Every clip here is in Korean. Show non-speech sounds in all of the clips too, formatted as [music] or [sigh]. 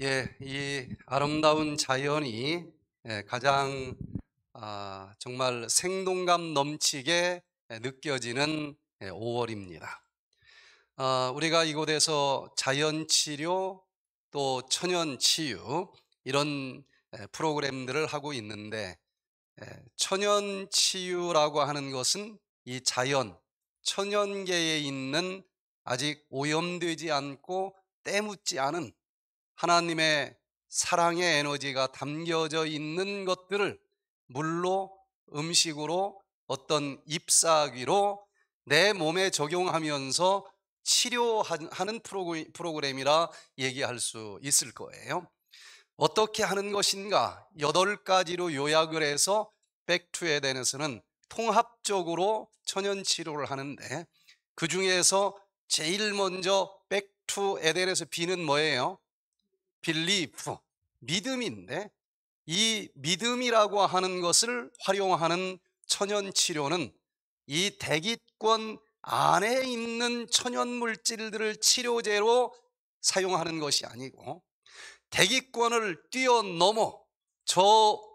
예, 이 아름다운 자연이 예, 가장 아, 정말 생동감 넘치게 예, 느껴지는 5월입니다. 예, 아, 우리가 이곳에서 자연치료 또 천연치유 이런 프로그램들을 하고 있는데 천연치유라고 하는 것은 이 자연, 천연계에 있는 아직 오염되지 않고 때묻지 않은 하나님의 사랑의 에너지가 담겨져 있는 것들을 물로 음식으로 어떤 잎사귀로 내 몸에 적용하면서 치료하는 프로그램이라 얘기할 수 있을 거예요. 어떻게 하는 것인가? 여덟 가지로 요약을 해서 백투에 대해서는 통합적으로 천연 치료를 하는데 그 중에서 제일 먼저 백투 에덴에서 비는 뭐예요? belief, 믿음인데 이 믿음이라고 하는 것을 활용하는 천연 치료는 이 대기권 안에 있는 천연 물질들을 치료제로 사용하는 것이 아니고 대기권을 뛰어넘어 저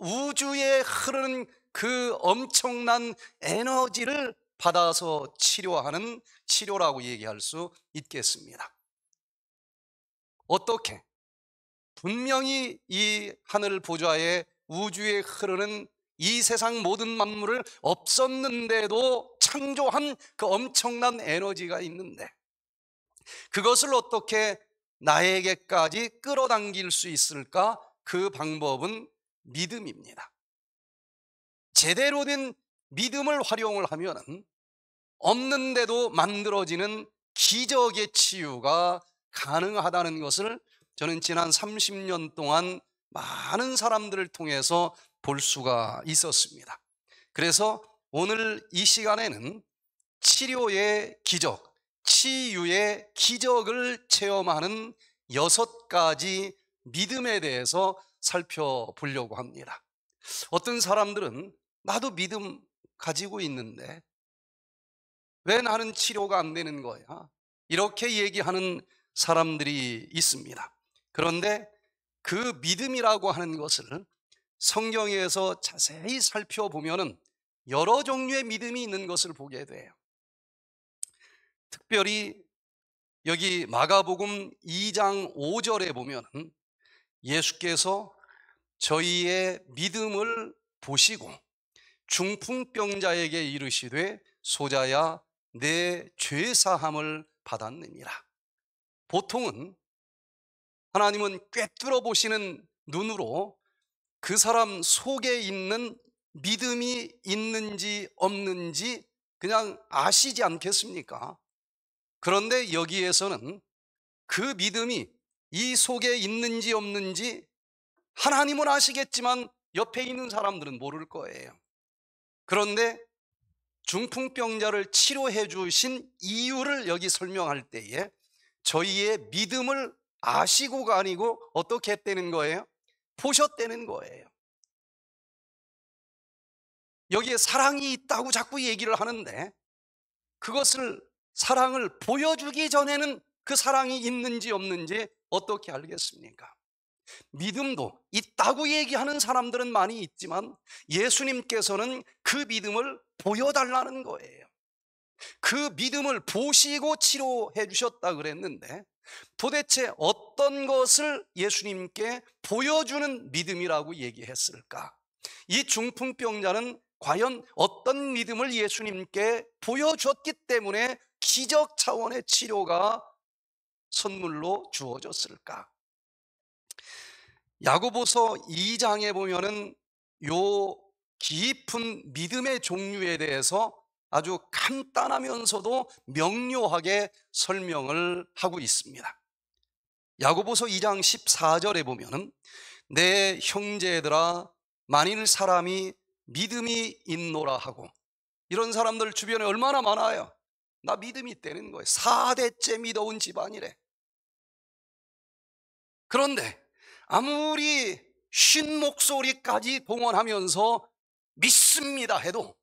우주에 흐르는 그 엄청난 에너지를 받아서 치료하는 치료라고 얘기할 수 있겠습니다. 어떻게? 분명히 이 하늘 보좌에 우주에 흐르는 이 세상 모든 만물을 없었는데도 창조한 그 엄청난 에너지가 있는데 그것을 어떻게 나에게까지 끌어당길 수 있을까? 그 방법은 믿음입니다. 제대로 된 믿음을 활용을 하면 없는데도 만들어지는 기적의 치유가 가능하다는 것을 저는 지난 30년 동안 많은 사람들을 통해서 볼 수가 있었습니다. 그래서 오늘 이 시간에는 치료의 기적, 치유의 기적을 체험하는 여섯 가지 믿음에 대해서 살펴보려고 합니다. 어떤 사람들은 나도 믿음 가지고 있는데 왜 나는 치료가 안 되는 거야? 이렇게 얘기하는 사람들이 있습니다. 그런데 그 믿음이라고 하는 것을 성경에서 자세히 살펴보면 여러 종류의 믿음이 있는 것을 보게 돼요. 특별히 여기 마가복음 2장 5절에 보면 예수께서 저희의 믿음을 보시고 중풍병자에게 이르시되 소자야 내 죄사함을 받았느니라. 보통은 하나님은 꿰뚫어 보시는 눈으로 그 사람 속에 있는 믿음이 있는지 없는지 그냥 아시지 않겠습니까? 그런데 여기에서는 그 믿음이 이 속에 있는지 없는지 하나님은 아시겠지만 옆에 있는 사람들은 모를 거예요. 그런데 중풍병자를 치료해 주신 이유를 여기 설명할 때에 저희의 믿음을 아시고가 아니고 어떻게 되는 거예요? 보셨다는 거예요. 여기에 사랑이 있다고 자꾸 얘기를 하는데 그것을 사랑을 보여주기 전에는 그 사랑이 있는지 없는지 어떻게 알겠습니까? 믿음도 있다고 얘기하는 사람들은 많이 있지만 예수님께서는 그 믿음을 보여달라는 거예요. 그 믿음을 보시고 치료해 주셨다 그랬는데 도대체 어떤 것을 예수님께 보여주는 믿음이라고 얘기했을까? 이 중풍병자는 과연 어떤 믿음을 예수님께 보여줬기 때문에 기적 차원의 치료가 선물로 주어졌을까? 야고보서 2장에 보면은 요 깊은 믿음의 종류에 대해서 아주 간단하면서도 명료하게 설명을 하고 있습니다. 야고보서 2장 14절에 보면은 내 형제들아 만일 사람이 믿음이 있노라 하고 이런 사람들 주변에 얼마나 많아요. 나 믿음이 되는 거예요. 4대째 믿어온 집안이래. 그런데 아무리 쉰 목소리까지 동원하면서 믿습니다 해도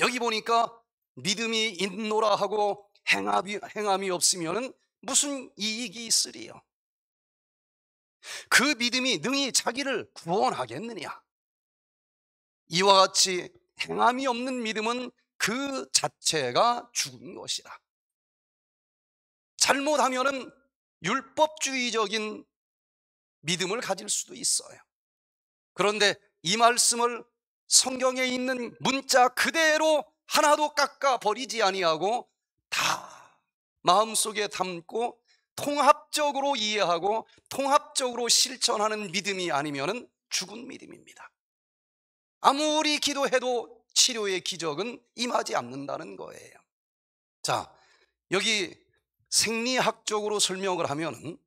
여기 보니까 믿음이 있노라 하고 행함이, 행함이 없으면 무슨 이익이 있으리요? 그 믿음이 능히 자기를 구원하겠느냐? 이와 같이 행함이 없는 믿음은 그 자체가 죽은 것이라. 잘못하면 율법주의적인 믿음을 가질 수도 있어요. 그런데 이 말씀을 성경에 있는 문자 그대로 하나도 깎아 버리지 아니하고 다 마음속에 담고 통합적으로 이해하고 통합적으로 실천하는 믿음이 아니면 죽은 믿음입니다. 아무리 기도해도 치료의 기적은 임하지 않는다는 거예요. 자, 여기 생리학적으로 설명을 하면은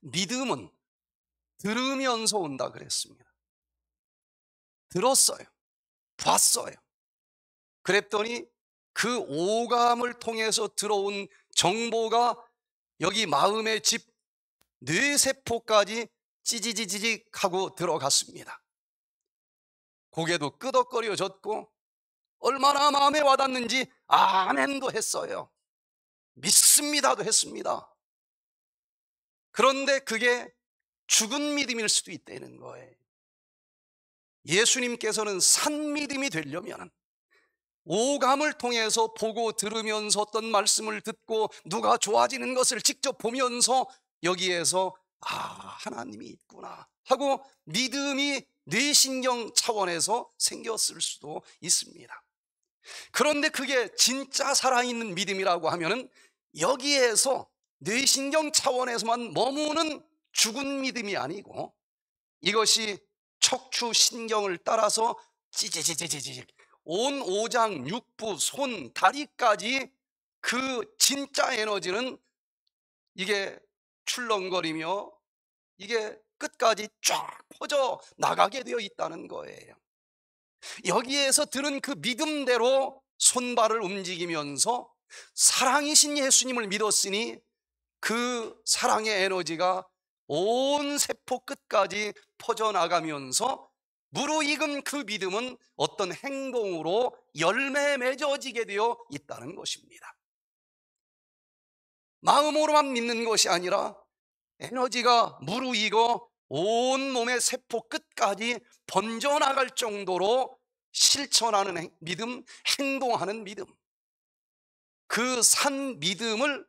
믿음은 들으면서 온다 그랬습니다. 들었어요. 봤어요. 그랬더니 그 오감을 통해서 들어온 정보가 여기 마음의 집 뇌세포까지 찌지지지직 하고 들어갔습니다. 고개도 끄덕거려졌고 얼마나 마음에 와닿는지 아멘도 했어요. 믿습니다도 했습니다. 그런데 그게 죽은 믿음일 수도 있다는 거예요. 예수님께서는 산믿음이 되려면 오감을 통해서 보고 들으면서 어떤 말씀을 듣고 누가 좋아지는 것을 직접 보면서 여기에서 아 하나님이 있구나 하고 믿음이 뇌신경 차원에서 생겼을 수도 있습니다 그런데 그게 진짜 살아있는 믿음이라고 하면 은 여기에서 뇌신경 차원에서만 머무는 죽은 믿음이 아니고 이것이 척추 신경을 따라서 찌지지지지지 온 오장 육부 손 다리까지 그 진짜 에너지는 이게 출렁거리며 이게 끝까지 쫙 퍼져 나가게 되어 있다는 거예요. 여기에서 들은 그 믿음대로 손발을 움직이면서 사랑이신 예수님을 믿었으니 그 사랑의 에너지가 온 세포 끝까지 퍼져나가면서 무르익은 그 믿음은 어떤 행동으로 열매 맺어지게 되어 있다는 것입니다. 마음으로만 믿는 것이 아니라 에너지가 무르익어 온 몸의 세포 끝까지 번져나갈 정도로 실천하는 믿음, 행동하는 믿음. 그 산 믿음을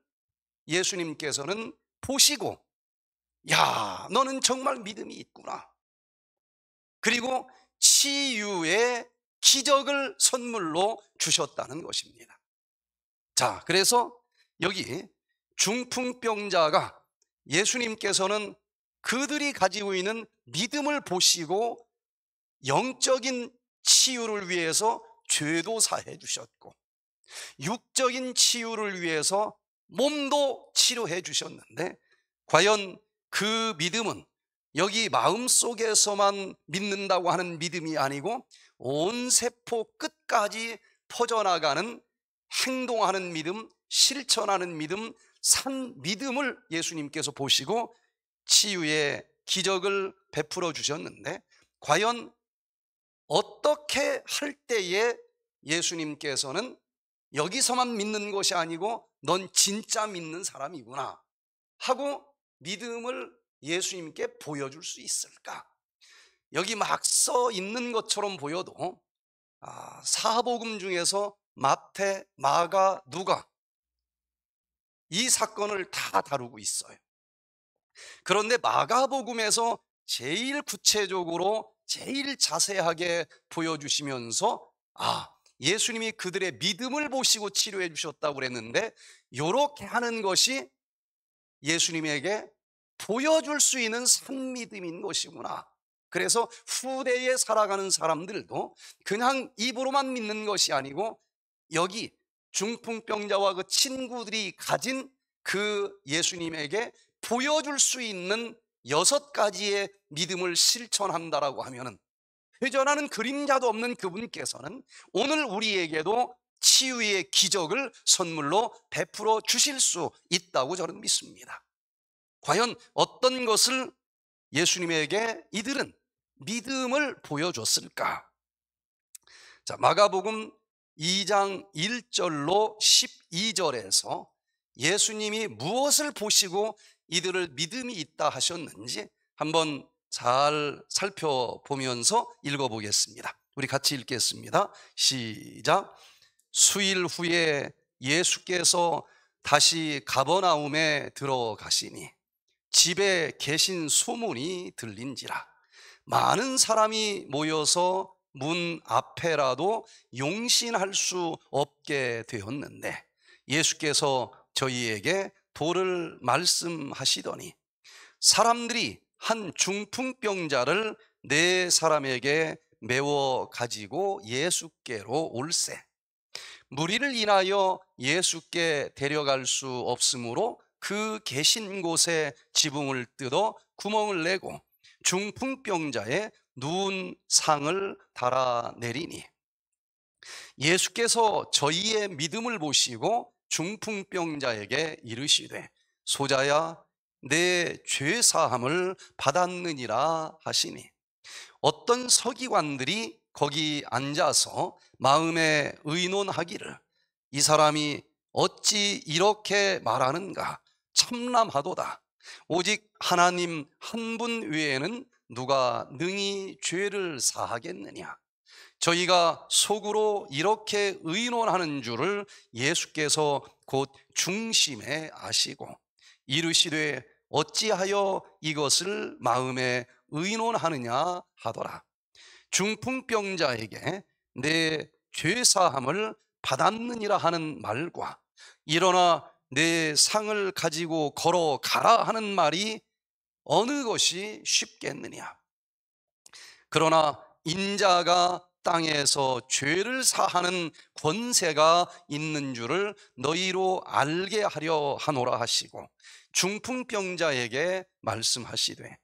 예수님께서는 보시고 야, 너는 정말 믿음이 있구나. 그리고 치유의 기적을 선물로 주셨다는 것입니다. 자, 그래서 여기 중풍병자가 예수님께서는 그들이 가지고 있는 믿음을 보시고 영적인 치유를 위해서 죄도 사해 주셨고 육적인 치유를 위해서 몸도 치료해 주셨는데 과연 그 믿음은 여기 마음 속에서만 믿는다고 하는 믿음이 아니고 온 세포 끝까지 퍼져나가는 행동하는 믿음, 실천하는 믿음, 산 믿음을 예수님께서 보시고 치유의 기적을 베풀어 주셨는데 과연 어떻게 할 때에 예수님께서는 여기서만 믿는 것이 아니고 넌 진짜 믿는 사람이구나 하고 믿음을 예수님께 보여줄 수 있을까? 여기 막 써 있는 것처럼 보여도 아, 사복음 중에서 마태, 마가, 누가 이 사건을 다 다루고 있어요. 그런데 마가복음에서 제일 구체적으로 제일 자세하게 보여주시면서 아 예수님이 그들의 믿음을 보시고 치료해 주셨다고 그랬는데 요렇게 하는 것이 예수님에게 보여줄 수 있는 산믿음인 것이구나. 그래서 후대에 살아가는 사람들도 그냥 입으로만 믿는 것이 아니고 여기 중풍병자와 그 친구들이 가진 그 예수님에게 보여줄 수 있는 여섯 가지의 믿음을 실천한다라고 하면은 회전하는 그림자도 없는 그분께서는 오늘 우리에게도 치유의 기적을 선물로 베풀어 주실 수 있다고 저는 믿습니다. 과연 어떤 것을 예수님에게 이들은 믿음을 보여줬을까? 자, 마가복음 2장 1절로 12절에서 예수님이 무엇을 보시고 이들을 믿음이 있다 하셨는지 한번 잘 살펴보면서 읽어보겠습니다. 우리 같이 읽겠습니다. 시작. 수일 후에 예수께서 다시 가버나움에 들어가시니 집에 계신 소문이 들린지라 많은 사람이 모여서 문 앞에라도 용신할 수 없게 되었는데 예수께서 저희에게 도를 말씀하시더니 사람들이 한 중풍병자를 네 사람에게 메워 가지고 예수께로 올세 무리를 인하여 예수께 데려갈 수 없으므로 그 계신 곳에 지붕을 뜯어 구멍을 내고 중풍병자의 누운 상을 달아내리니 예수께서 저희의 믿음을 보시고 중풍병자에게 이르시되 소자야 내 죄사함을 받았느니라 하시니 어떤 서기관들이 거기 앉아서 마음에 의논하기를 이 사람이 어찌 이렇게 말하는가 참람하도다 오직 하나님 한 분 외에는 누가 능히 죄를 사하겠느냐 저희가 속으로 이렇게 의논하는 줄을 예수께서 곧 중심에 아시고 이르시되 어찌하여 이것을 마음에 의논하느냐 하더라 중풍병자에게 내 죄사함을 받았느니라 하는 말과 일어나 내 상을 가지고 걸어가라 하는 말이 어느 것이 쉽겠느냐 그러나 인자가 땅에서 죄를 사하는 권세가 있는 줄을 너희로 알게 하려 하노라 하시고 중풍병자에게 말씀하시되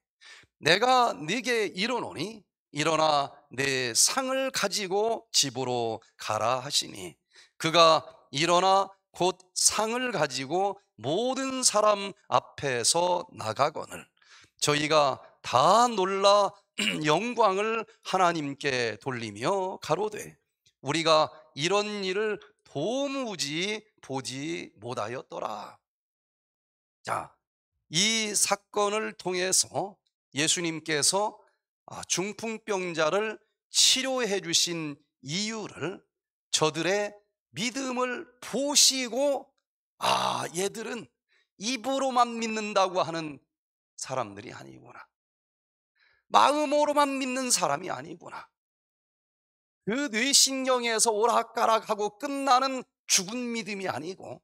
내가 네게 이르노니 일어나 내 상을 가지고 집으로 가라 하시니 그가 일어나 곧 상을 가지고 모든 사람 앞에서 나가거늘 저희가 다 놀라 [clears throat] 영광을 하나님께 돌리며 가로되 우리가 이런 일을 도무지 보지 못하였더라. 자, 이 사건을 통해서 예수님께서 아, 중풍병자를 치료해 주신 이유를 저들의 믿음을 보시고 아 얘들은 입으로만 믿는다고 하는 사람들이 아니구나 마음으로만 믿는 사람이 아니구나 그 뇌신경에서 오락가락하고 끝나는 죽은 믿음이 아니고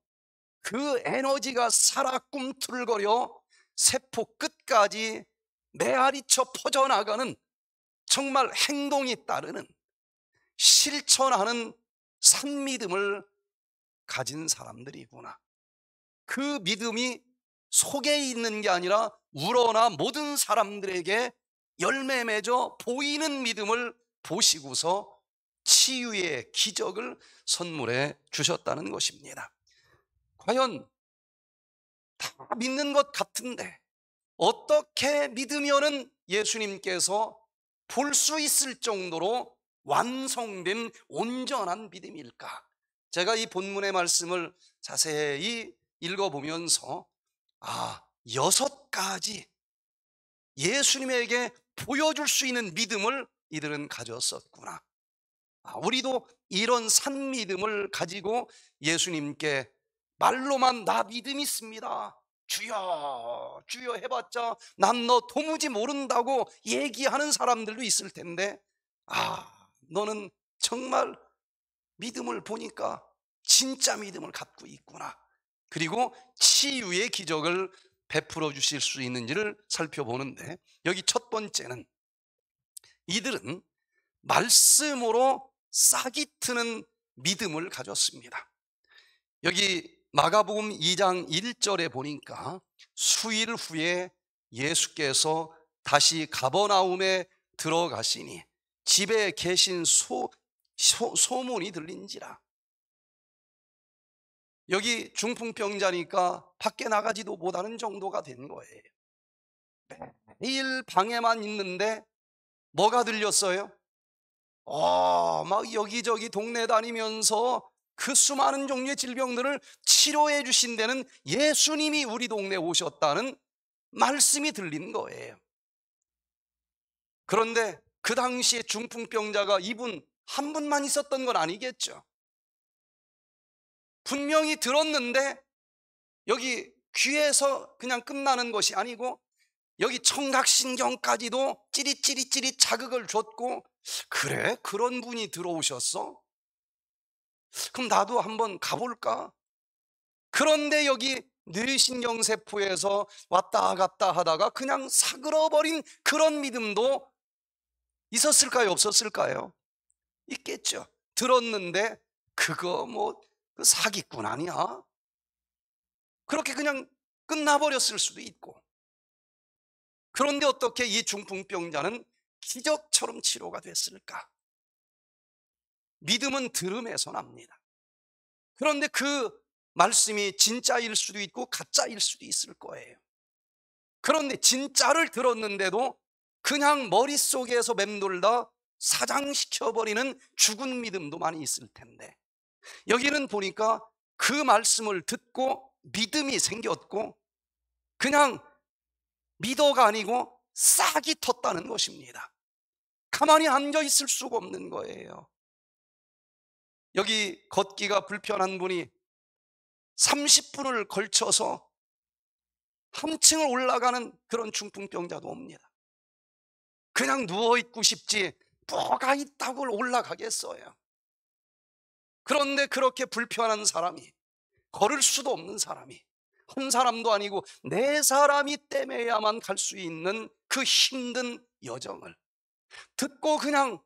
그 에너지가 살아 꿈틀거려 세포 끝까지 메아리쳐 퍼져나가는 정말 행동이 따르는 실천하는 산믿음을 가진 사람들이구나. 그 믿음이 속에 있는 게 아니라 우러나 모든 사람들에게 열매 맺어 보이는 믿음을 보시고서 치유의 기적을 선물해 주셨다는 것입니다. 과연 다 믿는 것 같은데 어떻게 믿으면은 예수님께서 볼 수 있을 정도로 완성된 온전한 믿음일까? 제가 이 본문의 말씀을 자세히 읽어보면서 아, 여섯 가지 예수님에게 보여줄 수 있는 믿음을 이들은 가졌었구나. 아, 우리도 이런 산 믿음을 가지고 예수님께 말로만 나 믿음 있습니다. 주여, 주여 해봤자 난 너 도무지 모른다고 얘기하는 사람들도 있을 텐데, 아, 너는 정말 믿음을 보니까 진짜 믿음을 갖고 있구나. 그리고 치유의 기적을 베풀어 주실 수 있는지를 살펴보는데, 여기 첫 번째는 이들은 말씀으로 싹이 트는 믿음을 가졌습니다. 여기 마가복음 2장 1절에 보니까 수일 후에 예수께서 다시 가버나움에 들어가시니 집에 계신 소, 소, 소문이 들린지라. 여기 중풍병자니까 밖에 나가지도 못하는 정도가 된 거예요. 매일 방에만 있는데 뭐가 들렸어요? 어, 막 여기저기 동네 다니면서 그 수많은 종류의 질병들을 치료해 주신 데는 예수님이 우리 동네에 오셨다는 말씀이 들린 거예요. 그런데 그 당시에 중풍병자가 이분 한 분만 있었던 건 아니겠죠. 분명히 들었는데 여기 귀에서 그냥 끝나는 것이 아니고 여기 청각신경까지도 찌릿찌릿찌릿 자극을 줬고 그래? 그런 분이 들어오셨어? 그럼 나도 한번 가볼까? 그런데 여기 뇌신경세포에서 왔다 갔다 하다가 그냥 사그러버린 그런 믿음도 있었을까요? 없었을까요? 있겠죠. 들었는데 그거 뭐 그 사기꾼 아니야? 그렇게 그냥 끝나버렸을 수도 있고. 그런데 어떻게 이 중풍병자는 기적처럼 치료가 됐을까? 믿음은 들음에서 납니다. 그런데 그 말씀이 진짜일 수도 있고 가짜일 수도 있을 거예요. 그런데 진짜를 들었는데도 그냥 머릿속에서 맴돌다 사장시켜버리는 죽은 믿음도 많이 있을 텐데 여기는 보니까 그 말씀을 듣고 믿음이 생겼고 그냥 믿어가 아니고 싹이 텄다는 것입니다. 가만히 앉아 있을 수가 없는 거예요. 여기 걷기가 불편한 분이 30분을 걸쳐서 한층을 올라가는 그런 중풍병자도 옵니다. 그냥 누워있고 싶지 뭐가 있다고 올라가겠어요. 그런데 그렇게 불편한 사람이 걸을 수도 없는 사람이 한 사람도 아니고 네 사람이 땜해야만 갈 수 있는 그 힘든 여정을 듣고 그냥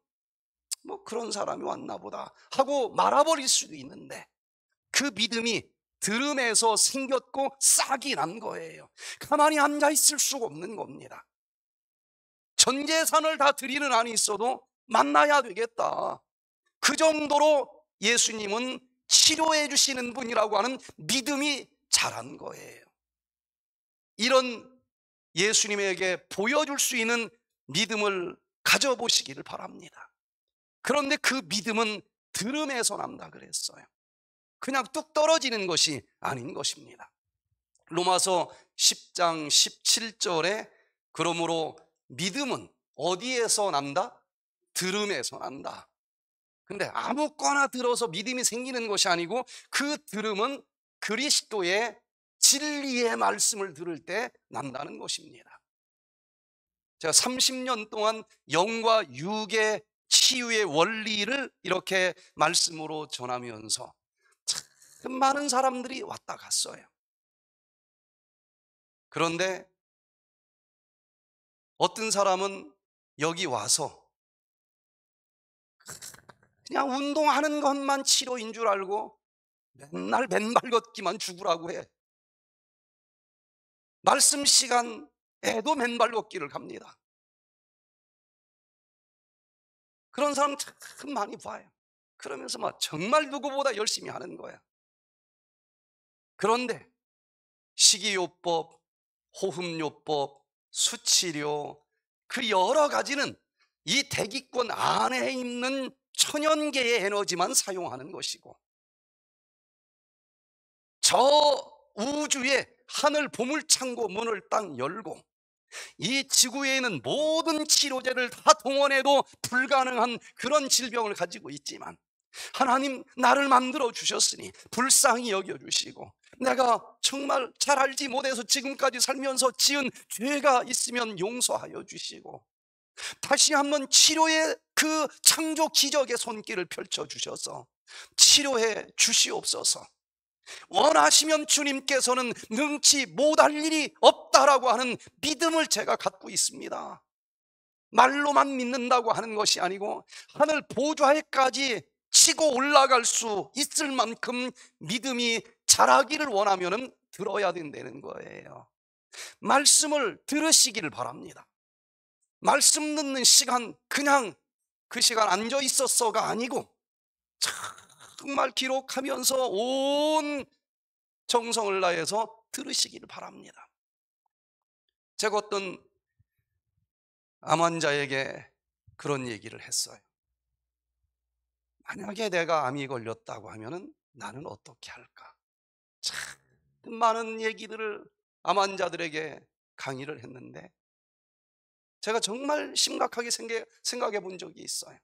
뭐 그런 사람이 왔나 보다 하고 말아버릴 수도 있는데 그 믿음이 들음에서 생겼고 싹이 난 거예요. 가만히 앉아 있을 수가 없는 겁니다. 전 재산을 다 드리는 안이 있어도 만나야 되겠다. 그 정도로 예수님은 치료해 주시는 분이라고 하는 믿음이 자란 거예요. 이런 예수님에게 보여줄 수 있는 믿음을 가져보시기를 바랍니다. 그런데 그 믿음은 들음에서 난다 그랬어요. 그냥 뚝 떨어지는 것이 아닌 것입니다. 로마서 10장 17절에 그러므로 믿음은 어디에서 난다? 들음에서 난다. 근데 아무거나 들어서 믿음이 생기는 것이 아니고 그 들음은 그리스도의 진리의 말씀을 들을 때 난다는 것입니다. 제가 30년 동안 영과 육의 치유의 원리를 이렇게 말씀으로 전하면서 참 많은 사람들이 왔다 갔어요. 그런데 어떤 사람은 여기 와서 그냥 운동하는 것만 치료인 줄 알고 맨날 맨발 걷기만 죽으라고 해. 말씀 시간에도 맨발 걷기를 갑니다. 그런 사람 참 많이 봐요. 그러면서 막 정말 누구보다 열심히 하는 거야. 그런데 식이요법, 호흡요법, 수치료 그 여러 가지는 이 대기권 안에 있는 천연계의 에너지만 사용하는 것이고 저 우주의 하늘 보물창고 문을 딱 열고 이 지구에 있는 모든 치료제를 다 동원해도 불가능한 그런 질병을 가지고 있지만 하나님 나를 만들어 주셨으니 불쌍히 여겨 주시고 내가 정말 잘 알지 못해서 지금까지 살면서 지은 죄가 있으면 용서하여 주시고 다시 한번 치료의 그 창조 기적의 손길을 펼쳐 주셔서 치료해 주시옵소서. 원하시면 주님께서는 능치 못할 일이 없다라고 하는 믿음을 제가 갖고 있습니다. 말로만 믿는다고 하는 것이 아니고 하늘 보좌에까지 치고 올라갈 수 있을 만큼 믿음이 자라기를 원하면 들어야 된다는 거예요. 말씀을 들으시기를 바랍니다. 말씀 듣는 시간 그냥 그 시간 앉아 있었어가 아니고 참 정말 기록하면서 온 정성을 다해서 들으시길 바랍니다. 제가 어떤 암 환자에게 그런 얘기를 했어요. 만약에 내가 암이 걸렸다고 하면 나는 어떻게 할까? 참 많은 얘기들을 암 환자들에게 강의를 했는데 제가 정말 심각하게 생각해 본 적이 있어요.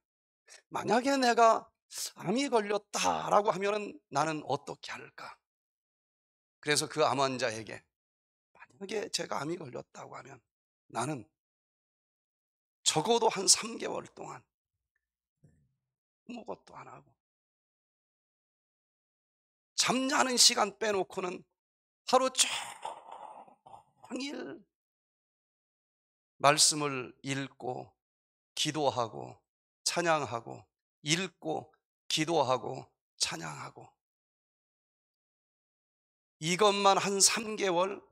만약에 내가 암이 걸렸다라고 하면은 나는 어떻게 할까? 그래서 그 암 환자에게 만약에 제가 암이 걸렸다고 하면 나는 적어도 한 3개월 동안 네. 아무것도 안 하고 잠자는 시간 빼놓고는 하루 종일 말씀을 읽고 기도하고 찬양하고 읽고 기도하고 찬양하고 이것만 한 3개월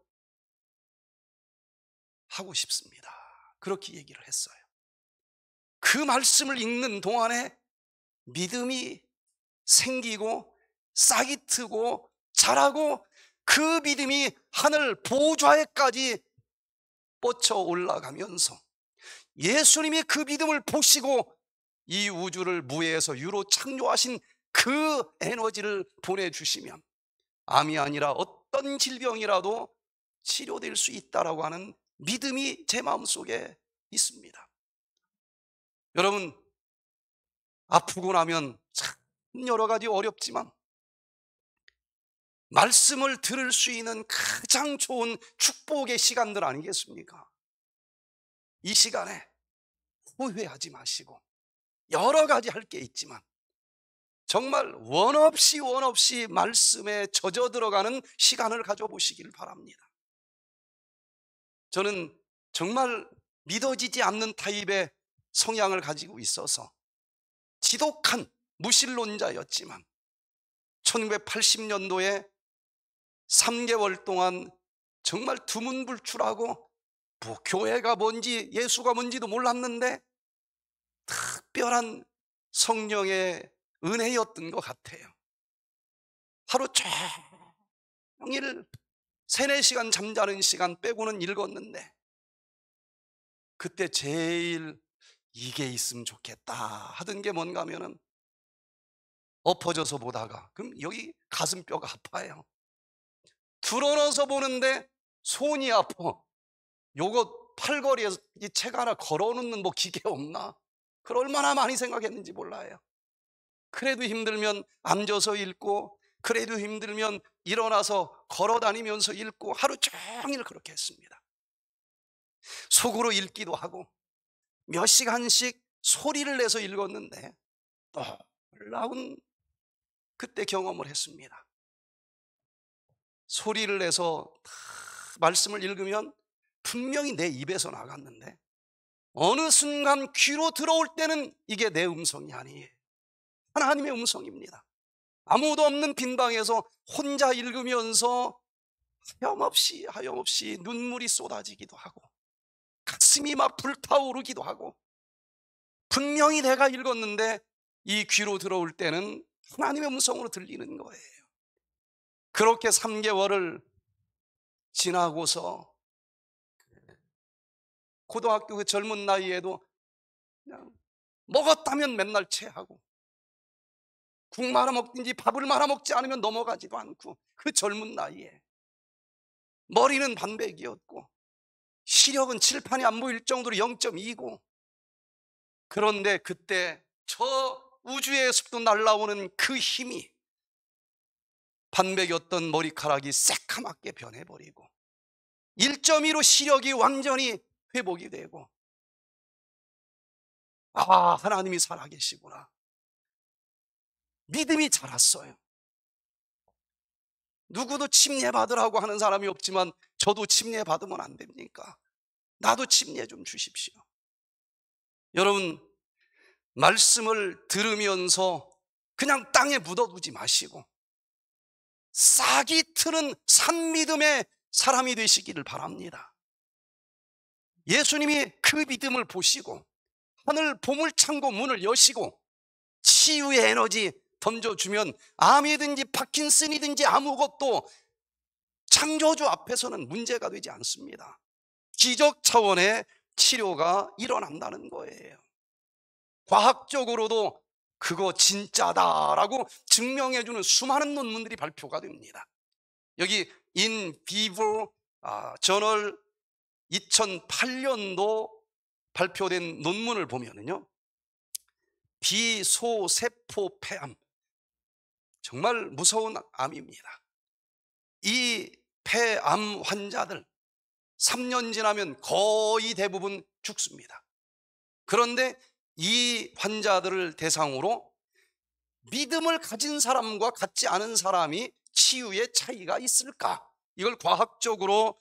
하고 싶습니다. 그렇게 얘기를 했어요. 그 말씀을 읽는 동안에 믿음이 생기고 싹이 트고 자라고 그 믿음이 하늘 보좌에까지 뻗쳐 올라가면서 예수님이 그 믿음을 보시고 이 우주를 무해에서 유로 창조하신 그 에너지를 보내주시면 암이 아니라 어떤 질병이라도 치료될 수 있다라고 하는 믿음이 제 마음속에 있습니다. 여러분 아프고 나면 참 여러 가지 어렵지만 말씀을 들을 수 있는 가장 좋은 축복의 시간들 아니겠습니까? 이 시간에 후회하지 마시고 여러 가지 할 게 있지만 정말 원 없이 원 없이 말씀에 젖어 들어가는 시간을 가져보시길 바랍니다. 저는 정말 믿어지지 않는 타입의 성향을 가지고 있어서 지독한 무신론자였지만 1980년도에 3개월 동안 정말 두문불출하고 뭐 교회가 뭔지 예수가 뭔지도 몰랐는데 특별한 성령의 은혜였던 것 같아요. 하루 종일 세네 시간 잠자는 시간 빼고는 읽었는데 그때 제일 이게 있으면 좋겠다 하던 게 뭔가 하면은 엎어져서 보다가 그럼 여기 가슴뼈가 아파요. 들어넣서 보는데 손이 아파. 요거 팔걸이에서 이책 하나 걸어놓는 뭐 기계 없나? 그걸 얼마나 많이 생각했는지 몰라요. 그래도 힘들면 앉아서 읽고 그래도 힘들면 일어나서 걸어 다니면서 읽고 하루 종일 그렇게 했습니다. 속으로 읽기도 하고 몇 시간씩 소리를 내서 읽었는데 놀라운 그때 경험을 했습니다. 소리를 내서 말씀을 읽으면 분명히 내 입에서 나갔는데 어느 순간 귀로 들어올 때는 이게 내 음성이 아니에요. 하나님의 음성입니다. 아무도 없는 빈방에서 혼자 읽으면서 하염없이 하염없이 눈물이 쏟아지기도 하고 가슴이 막 불타오르기도 하고 분명히 내가 읽었는데 이 귀로 들어올 때는 하나님의 음성으로 들리는 거예요. 그렇게 3개월을 지나고서 고등학교 그 젊은 나이에도 그냥 먹었다면 맨날 체하고 국 말아 먹든지 밥을 말아 먹지 않으면 넘어가지도 않고 그 젊은 나이에 머리는 반백이었고 시력은 칠판이 안 보일 정도로 0.2고 그런데 그때 저 우주의 숲도 날라오는 그 힘이 반백이었던 머리카락이 새카맣게 변해버리고 1.2로 시력이 완전히 회복이 되고 아 하나님이 살아계시구나 믿음이 자랐어요 누구도 침례받으라고 하는 사람이 없지만 저도 침례받으면 안 됩니까? 나도 침례 좀 주십시오 여러분 말씀을 들으면서 그냥 땅에 묻어두지 마시고 싹이 트는 산믿음의 사람이 되시기를 바랍니다 예수님이 그 믿음을 보시고 하늘 보물창고 문을 여시고 치유의 에너지 던져주면 암이든지 파킨슨이든지 아무것도 창조주 앞에서는 문제가 되지 않습니다. 기적 차원의 치료가 일어난다는 거예요. 과학적으로도 그거 진짜다라고 증명해주는 수많은 논문들이 발표가 됩니다. 여기 인비보 저널 2008년도 발표된 논문을 보면요 비소세포 폐암. 정말 무서운 암입니다. 이 폐암 환자들 3년 지나면 거의 대부분 죽습니다. 그런데 이 환자들을 대상으로 믿음을 가진 사람과 갖지 않은 사람이 치유의 차이가 있을까? 이걸 과학적으로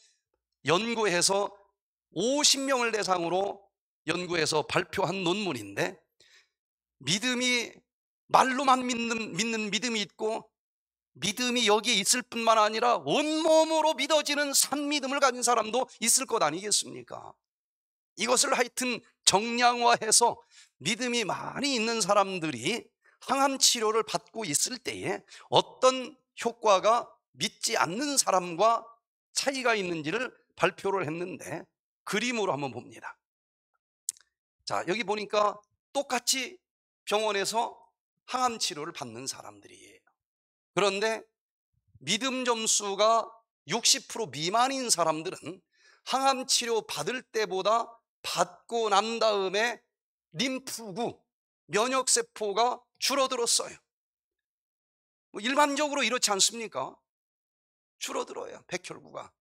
연구해서 50명을 대상으로 연구해서 발표한 논문인데 믿음이 말로만 믿는, 믿는 믿음이 있고 믿음이 여기에 있을 뿐만 아니라 온몸으로 믿어지는 산 믿음을 가진 사람도 있을 것 아니겠습니까? 이것을 하여튼 정량화해서 믿음이 많이 있는 사람들이 항암 치료를 받고 있을 때에 어떤 효과가 믿지 않는 사람과 차이가 있는지를 발표를 했는데 그림으로 한번 봅니다. 자, 여기 보니까 똑같이 병원에서 항암 치료를 받는 사람들이에요. 그런데 믿음 점수가 60% 미만인 사람들은 항암 치료 받을 때보다 받고 난 다음에 림프구, 면역세포가 줄어들었어요. 뭐 일반적으로 이렇지 않습니까? 줄어들어요, 백혈구가.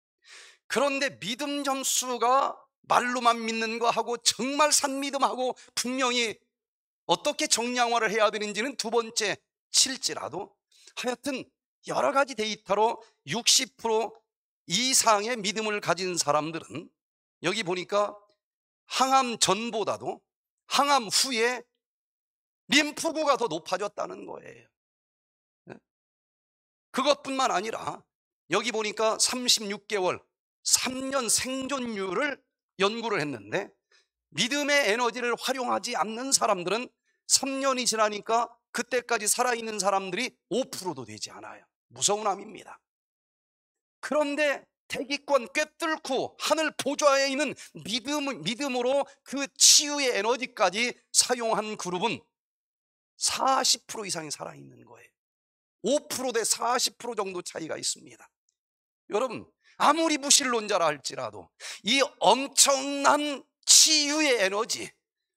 그런데 믿음 점수가 말로만 믿는 거하고 정말 산 믿음하고 분명히 어떻게 정량화를 해야 되는지는 두 번째 칠지라도 하여튼 여러 가지 데이터로 60% 이상의 믿음을 가진 사람들은 여기 보니까 항암 전보다도 항암 후에 림프구가 더 높아졌다는 거예요. 예? 그것뿐만 아니라 여기 보니까 36개월 3년 생존율을 연구를 했는데 믿음의 에너지를 활용하지 않는 사람들은 3년이 지나니까 그때까지 살아있는 사람들이 5%도 되지 않아요. 무서운 암입니다. 그런데 대기권 꿰뚫고 하늘 보좌에 있는 믿음, 믿음으로 그 치유의 에너지까지 사용한 그룹은 40% 이상이 살아있는 거예요. 5%대 40% 정도 차이가 있습니다. 여러분, 아무리 무신론자라 할지라도 이 엄청난 치유의 에너지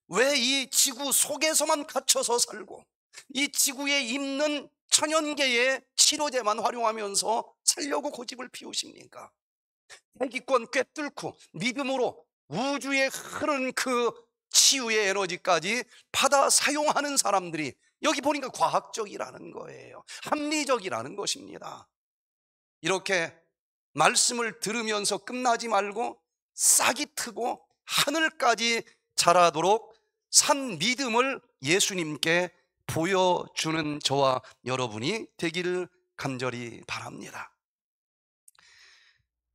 왜 이 지구 속에서만 갇혀서 살고 이 지구에 있는 천연계의 치료제만 활용하면서 살려고 고집을 피우십니까? 대기권 꿰뚫고 믿음으로 우주에 흐른 그 치유의 에너지까지 받아 사용하는 사람들이 여기 보니까 과학적이라는 거예요. 합리적이라는 것입니다. 이렇게 말씀을 들으면서 끝나지 말고 싹이 트고 하늘까지 자라도록 산 믿음을 예수님께 보여주는 저와 여러분이 되기를 간절히 바랍니다.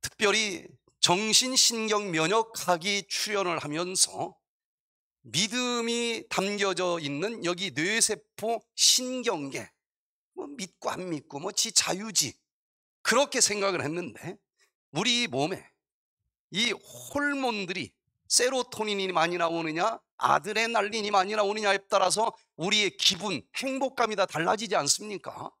특별히 정신신경 면역학이 출연을 하면서 믿음이 담겨져 있는 여기 뇌세포 신경계, 뭐 믿고 안 믿고, 뭐지 자유지, 그렇게 생각을 했는데 우리 몸에 이 호르몬들이 세로토닌이 많이 나오느냐 아드레날린이 많이 나오느냐에 따라서 우리의 기분, 행복감이 다 달라지지 않습니까?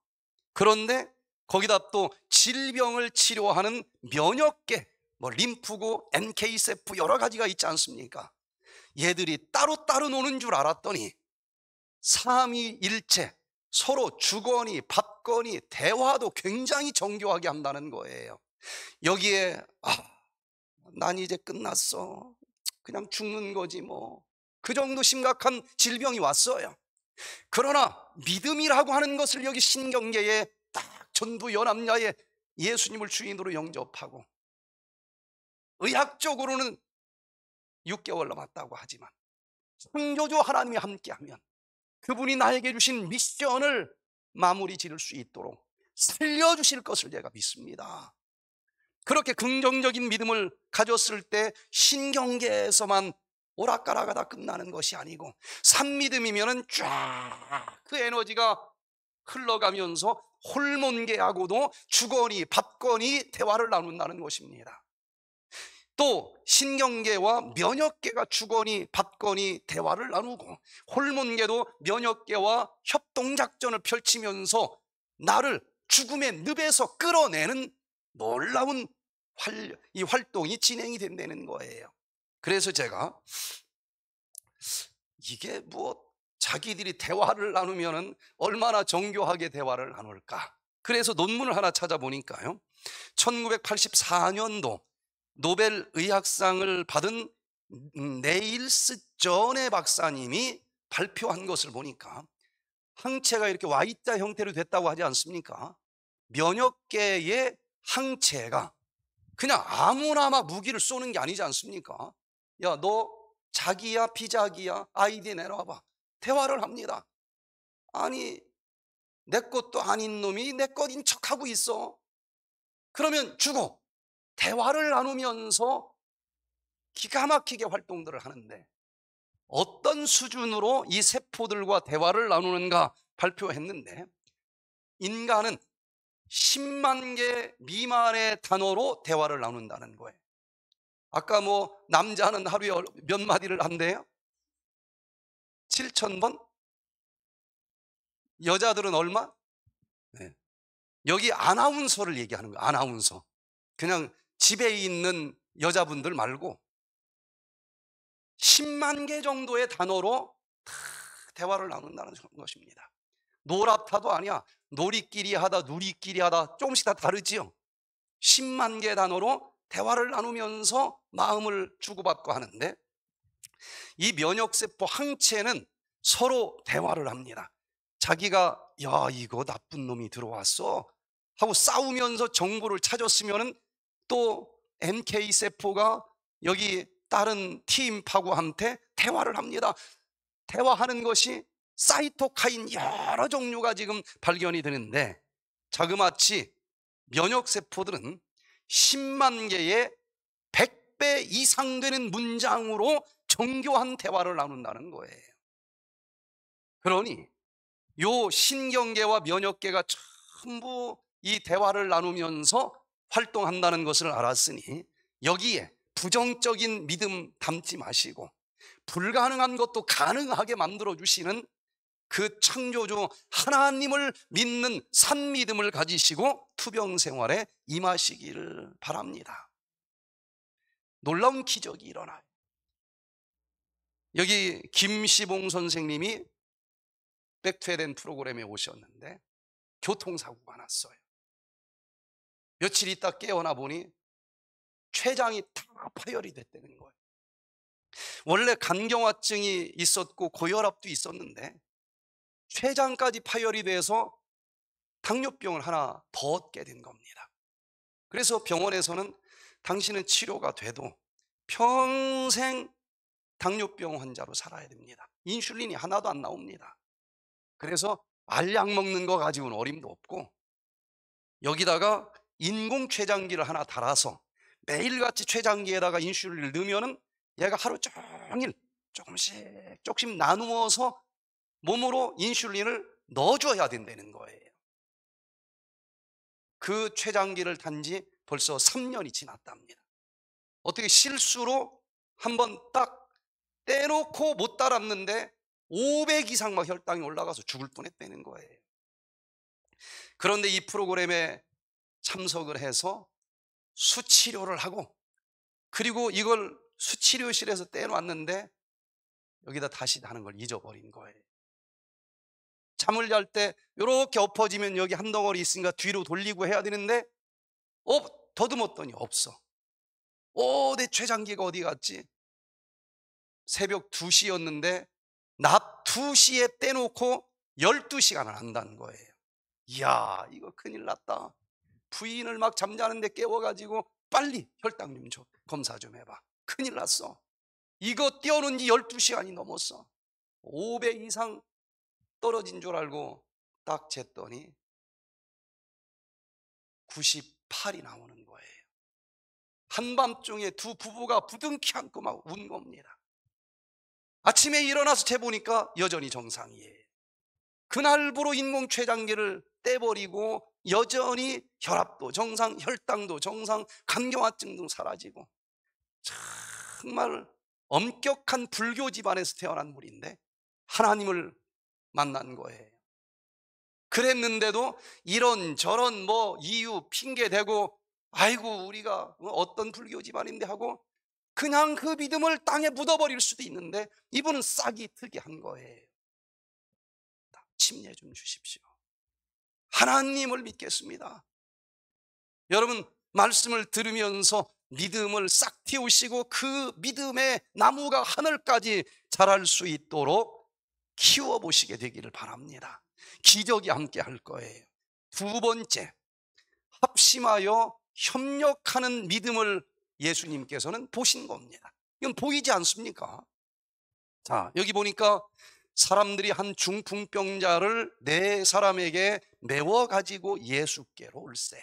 그런데 거기다 또 질병을 치료하는 면역계, 뭐 림프고, NK세프 여러 가지가 있지 않습니까? 얘들이 따로따로 따로 노는 줄 알았더니 삼위일체, 서로 주거니 받거니 대화도 굉장히 정교하게 한다는 거예요. 여기에 아, 난 이제 끝났어. 그냥 죽는 거지 뭐. 그 정도 심각한 질병이 왔어요. 그러나 믿음이라고 하는 것을 여기 신경계에 딱 전부 연합야에 예수님을 주인으로 영접하고 의학적으로는 6개월 남았다고 하지만 상교조 하나님이 함께하면 그분이 나에게 주신 미션을 마무리 지을 수 있도록 살려주실 것을 제가 믿습니다. 그렇게 긍정적인 믿음을 가졌을 때 신경계에서만 오락가락하다 끝나는 것이 아니고 산믿음이면쫙 그 에너지가 흘러가면서 홀몬계하고도 주거니 받거니 대화를 나눈다는 것입니다. 또 신경계와 면역계가 주거니 받거니 대화를 나누고 홀몬계도 면역계와 협동작전을 펼치면서 나를 죽음의 늪에서 끌어내는 놀라운 활, 이 활동이 진행이 된다는 거예요. 그래서 제가 이게 뭐 자기들이 대화를 나누면 얼마나 정교하게 대화를 나눌까. 그래서 논문을 하나 찾아보니까요. 1984년도 노벨 의학상을 받은 네일스 전의 박사님이 발표한 것을 보니까 항체가 이렇게 Y자 형태로 됐다고 하지 않습니까? 면역계의 항체가 그냥 아무나 막 무기를 쏘는 게 아니지 않습니까? 야, 너 자기야, 피자기야, 아이디 내놔봐. 대화를 합니다. 아니, 내 것도 아닌 놈이 내 것인 척하고 있어. 그러면 죽어. 대화를 나누면서 기가 막히게 활동들을 하는데 어떤 수준으로 이 세포들과 대화를 나누는가 발표했는데 인간은 10만 개 미만의 단어로 대화를 나눈다는 거예요. 아까 뭐 남자는 하루에 몇 마디를 한대요? 7천번 여자들은 얼마? 네. 여기 아나운서를 얘기하는 거예요. 아나운서. 그냥 집에 있는 여자분들 말고 10만 개 정도의 단어로 다 대화를 나눈다는 것입니다. 노랍다도 아니야. 놀이끼리 하다, 누리끼리 하다 조금씩 다 다르지요. 10만 개 단어로 대화를 나누면서 마음을 주고받고 하는데 이 면역세포 항체는 서로 대화를 합니다. 자기가 야 이거 나쁜 놈이 들어왔어 하고 싸우면서 정보를 찾았으면 또 NK 세포가 여기 다른 팀파고한테 대화를 합니다. 대화하는 것이 사이토카인 여러 종류가 지금 발견이 되는데 자그마치 면역 세포들은 10만 개의 100배 이상 되는 문장으로 정교한 대화를 나눈다는 거예요. 그러니 요 신경계와 면역계가 전부 이 대화를 나누면서 활동한다는 것을 알았으니 여기에 부정적인 믿음 담지 마시고 불가능한 것도 가능하게 만들어 주시는 그 창조주 하나님을 믿는 산 믿음을 가지시고 투병 생활에 임하시기를 바랍니다. 놀라운 기적이 일어나요. 여기 김시봉 선생님이 백퇴된 프로그램에 오셨는데 교통사고가 났어요. 며칠 있다 깨어나 보니 췌장이 다 파열이 됐다는 거예요. 원래 간경화증이 있었고 고혈압도 있었는데 췌장까지 파열이 돼서 당뇨병을 하나 더 얻게 된 겁니다. 그래서 병원에서는 당신은 치료가 돼도 평생 당뇨병 환자로 살아야 됩니다. 인슐린이 하나도 안 나옵니다. 그래서 알약 먹는 거 가지고는 어림도 없고 여기다가 인공 췌장기를 하나 달아서 매일같이 췌장기에다가 인슐린을 넣으면은 얘가 하루 종일 조금씩 조금씩 나누어서 몸으로 인슐린을 넣어줘야 된다는 거예요. 그 췌장기를 탄 지 벌써 3년이 지났답니다. 어떻게 실수로 한번딱 떼놓고 못달았는데500 이상 막 혈당이 올라가서 죽을 뻔했다는 거예요. 그런데 이 프로그램에 참석을 해서 수치료를 하고 그리고 이걸 수치료실에서 떼놓았는데 여기다 다시 하는 걸 잊어버린 거예요. 잠을 잘 때 이렇게 엎어지면 여기 한 덩어리 있으니까 뒤로 돌리고 해야 되는데 어, 더듬었더니 없어. 어, 내 최장기가 어디 갔지? 새벽 2시였는데 낮 2시에 떼놓고 12시간을 한다는 거예요. 이야, 이거 큰일 났다. 부인을 막 잠자는데 깨워가지고 빨리 혈당 좀 줘. 검사 좀 해봐. 큰일 났어. 이거 뛰어놓은지 12시간이 넘었어. 500 이상 떨어진 줄 알고 딱 쟀더니 98이 나오는 거예요. 한밤중에 두 부부가 부둥켜 안고 막 운 겁니다. 아침에 일어나서 재보니까 여전히 정상이에요. 그날부로 인공췌장기를 떼버리고 여전히 혈압도 정상, 혈당도 정상, 감경화증도 사라지고 정말 엄격한 불교 집안에서 태어난 물인데 하나님을 만난 거예요. 그랬는데도 이런저런 뭐 이유 핑계 대고 아이고 우리가 어떤 불교 집안인데 하고 그냥 그 믿음을 땅에 묻어버릴 수도 있는데 이분은 싹이 트게 한 거예요. 침례 좀 주십시오. 하나님을 믿겠습니다. 여러분, 말씀을 들으면서 믿음을 싹 틔우시고 그 믿음의 나무가 하늘까지 자랄 수 있도록 키워보시게 되기를 바랍니다. 기적이 함께 할 거예요. 두 번째, 합심하여 협력하는 믿음을 예수님께서는 보신 겁니다. 이건 보이지 않습니까? 자, 여기 보니까 사람들이 한 중풍병자를 네 사람에게 메워 가지고 예수께로 올세.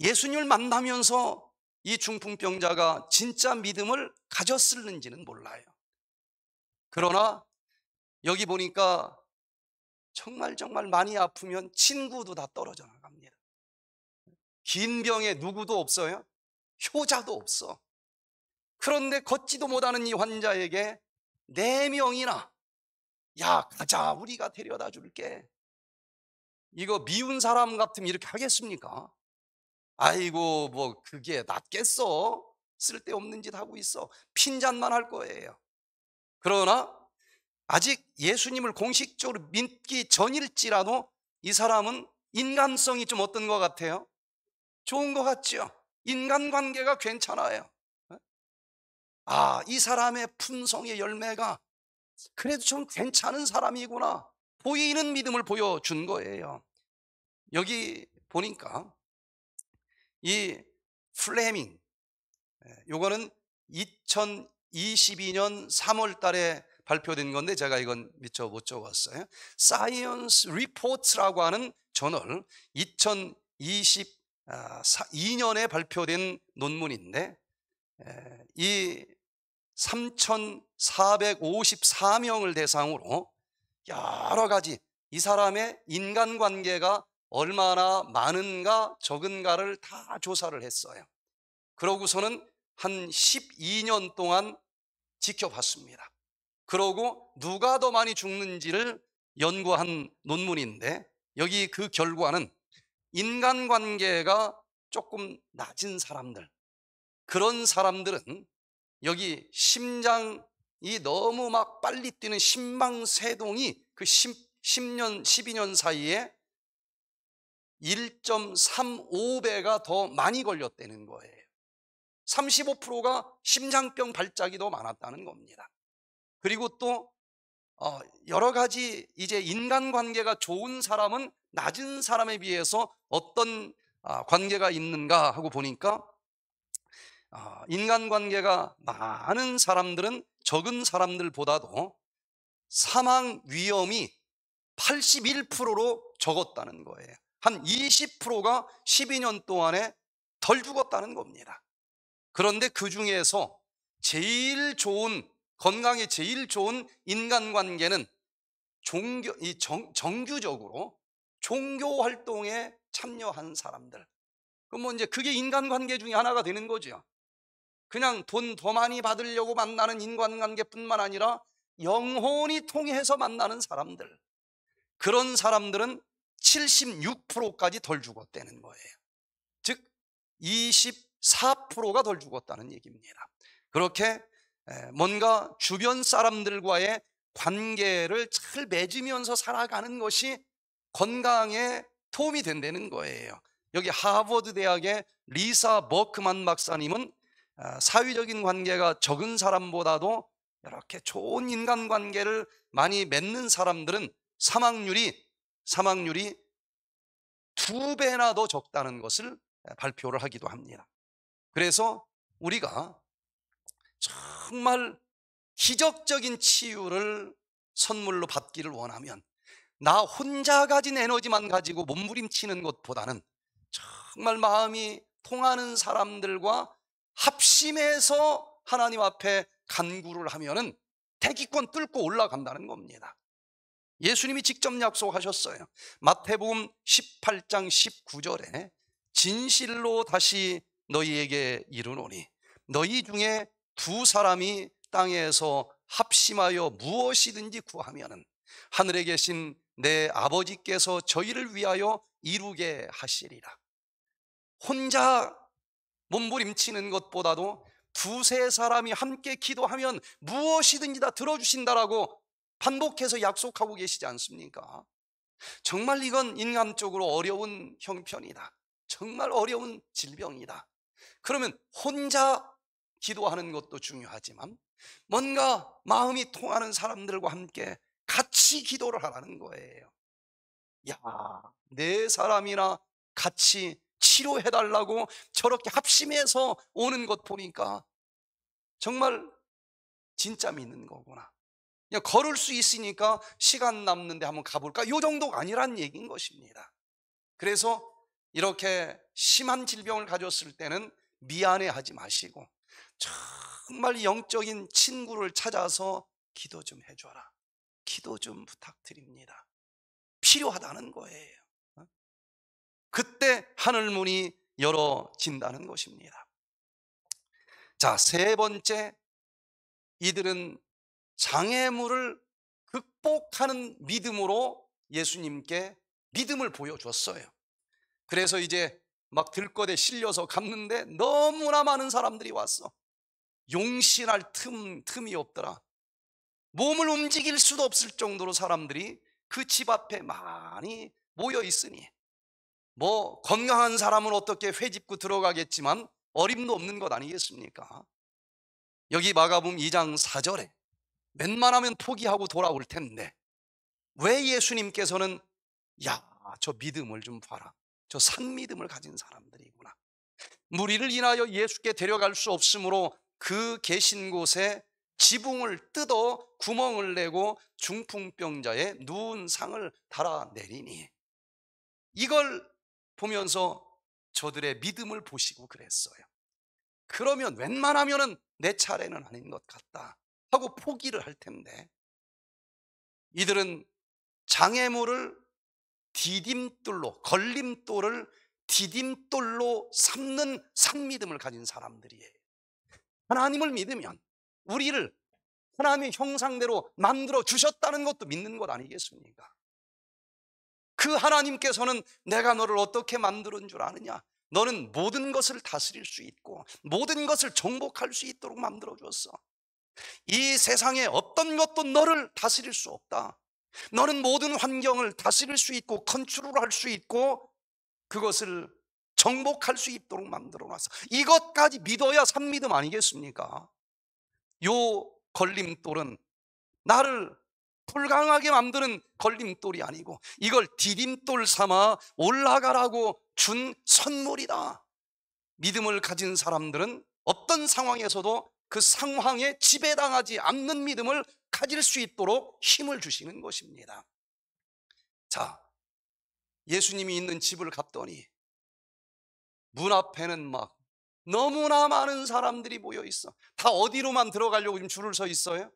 예수님을 만나면서 이 중풍병자가 진짜 믿음을 가졌을는지는 몰라요. 그러나 여기 보니까 정말 정말 많이 아프면 친구도 다 떨어져 나갑니다. 긴 병에 누구도 없어요. 효자도 없어. 그런데 걷지도 못하는 이 환자에게 네 명이나 야 가자 우리가 데려다 줄게 이거 미운 사람 같으면 이렇게 하겠습니까? 아이고 뭐 그게 낫겠어 쓸데없는 짓 하고 있어 핀잔만 할 거예요 그러나 아직 예수님을 공식적으로 믿기 전일지라도 이 사람은 인간성이 좀 어떤 것 같아요? 좋은 것 같죠? 인간관계가 괜찮아요 아, 이 사람의 품성의 열매가 그래도 좀 괜찮은 사람이구나. 보이는 믿음을 보여준 거예요. 여기 보니까 이 플레밍, 예, 요거는 2022년 3월 달에 발표된 건데 제가 이건 미처 못 적었어요. 사이언스 리포트라고 하는 저널 2022년에 발표된 논문인데 예, 이 3,454명을 대상으로 여러 가지 이 사람의 인간관계가 얼마나 많은가 적은가를 다 조사를 했어요. 그러고서는 한 12년 동안 지켜봤습니다. 그러고 누가 더 많이 죽는지를 연구한 논문인데 여기 그 결과는 인간관계가 조금 낮은 사람들 그런 사람들은 여기 심장이 너무 막 빨리 뛰는 심망세동이그 10, 년 12년 사이에 1.35배가 더 많이 걸렸다는 거예요. 35%가 심장병 발작이 더 많았다는 겁니다. 그리고 또 어, 여러 가지 이제 인간관계가 좋은 사람은 낮은 사람에 비해서 어떤 아, 관계가 있는가 하고 보니까 아, 인간관계가 많은 사람들은 적은 사람들보다도 사망 위험이 81%로 적었다는 거예요. 한 20%가 12년 동안에 덜 죽었다는 겁니다. 그런데 그 중에서 제일 좋은 건강에 제일 좋은 인간관계는 종교, 이 정, 정규적으로 종교 활동에 참여한 사람들. 그럼 뭐 이제 그게 인간관계 중에 하나가 되는 거죠. 그냥 돈 더 많이 받으려고 만나는 인간관계뿐만 아니라 영혼이 통해서 만나는 사람들 그런 사람들은 76%까지 덜 죽었다는 거예요 즉 24%가 덜 죽었다는 얘기입니다 그렇게 뭔가 주변 사람들과의 관계를 잘 맺으면서 살아가는 것이 건강에 도움이 된다는 거예요 여기 하버드 대학의 리사 버크만 박사님은 아, 사회적인 관계가 적은 사람보다도 이렇게 좋은 인간관계를 많이 맺는 사람들은 사망률이 사망률이 두 배나 더 적다는 것을 발표를 하기도 합니다. 그래서 우리가 정말 기적적인 치유를 선물로 받기를 원하면 나 혼자 가진 에너지만 가지고 몸부림치는 것보다는 정말 마음이 통하는 사람들과 합시 낙심해서 하나님 앞에 간구를 하면은 대기권 뚫고 올라간다는 겁니다. 예수님이 직접 약속하셨어요. 마태복음 18장 19절에 진실로 다시 너희에게 이르노니 너희 중에 두 사람이 땅에서 합심하여 무엇이든지 구하면은 하늘에 계신 내 아버지께서 저희를 위하여 이루게 하시리라. 혼자 몸부림치는 것보다도 두세 사람이 함께 기도하면 무엇이든지 다 들어주신다라고 반복해서 약속하고 계시지 않습니까? 정말 이건 인간적으로 어려운 형편이다. 정말 어려운 질병이다. 그러면 혼자 기도하는 것도 중요하지만 뭔가 마음이 통하는 사람들과 함께 같이 기도를 하라는 거예요. 야, 아. 네 사람이나 같이 치료해달라고 저렇게 합심해서 오는 것 보니까 정말 진짜 믿는 거구나. 그냥 걸을 수 있으니까 시간 남는데 한번 가볼까? 요 정도가 아니란 얘기인 것입니다. 그래서 이렇게 심한 질병을 가졌을 때는 미안해 하지 마시고 정말 영적인 친구를 찾아서 기도 좀 해줘라. 기도 좀 부탁드립니다. 필요하다는 거예요. 그때 하늘 문이 열어진다는 것입니다. 자, 세 번째, 이들은 장애물을 극복하는 믿음으로 예수님께 믿음을 보여줬어요. 그래서 이제 막 들거대 실려서 갔는데 너무나 많은 사람들이 왔어. 용신할 틈, 틈이 없더라. 몸을 움직일 수도 없을 정도로 사람들이 그 집 앞에 많이 모여 있으니 뭐 건강한 사람은 어떻게 회집고 들어가겠지만 어림도 없는 것 아니겠습니까? 여기 마가음 2장 4절에 웬만하면 포기하고 돌아올 텐데 왜 예수님께서는 야 저 믿음을 좀 봐라 저산 믿음을 가진 사람들이구나 무리를 인하여 예수께 데려갈 수 없으므로 그 계신 곳에 지붕을 뜯어 구멍을 내고 중풍병자의 누운 상을 달아내리니 이걸 보면서 저들의 믿음을 보시고 그랬어요. 그러면 웬만하면은 내 차례는 아닌 것 같다 하고 포기를 할 텐데 이들은 장애물을 디딤돌로 걸림돌을 디딤돌로 삼는 산믿음을 가진 사람들이에요. 하나님을 믿으면 우리를 하나님의 형상대로 만들어 주셨다는 것도 믿는 것 아니겠습니까? 그 하나님께서는 내가 너를 어떻게 만드는 줄 아느냐? 너는 모든 것을 다스릴 수 있고 모든 것을 정복할 수 있도록 만들어 주었어. 이 세상에 어떤 것도 너를 다스릴 수 없다. 너는 모든 환경을 다스릴 수 있고 컨트롤할 수 있고 그것을 정복할 수 있도록 만들어 놨어. 이것까지 믿어야 산 믿음 아니겠습니까? 요 걸림돌은 나를 불강하게 만드는 걸림돌이 아니고 이걸 디딤돌 삼아 올라가라고 준 선물이다. 믿음을 가진 사람들은 어떤 상황에서도 그 상황에 지배당하지 않는 믿음을 가질 수 있도록 힘을 주시는 것입니다. 자, 예수님이 있는 집을 갔더니 문 앞에는 막 너무나 많은 사람들이 모여 있어. 다 어디로만 들어가려고 지금 줄을 서 있어요?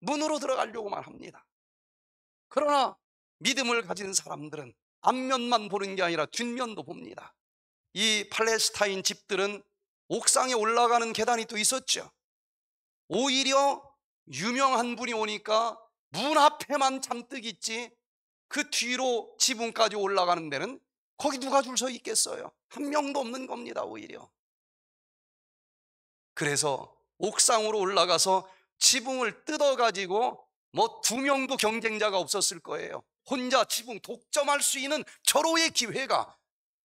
문으로 들어가려고만 합니다. 그러나 믿음을 가진 사람들은 앞면만 보는 게 아니라 뒷면도 봅니다. 이 팔레스타인 집들은 옥상에 올라가는 계단이 또 있었죠. 오히려 유명한 분이 오니까 문 앞에만 잔뜩 있지 그 뒤로 지붕까지 올라가는 데는 거기 누가 줄 서 있겠어요? 한 명도 없는 겁니다, 오히려. 그래서 옥상으로 올라가서 지붕을 뜯어가지고 뭐 두 명도 경쟁자가 없었을 거예요. 혼자 지붕 독점할 수 있는 절호의 기회가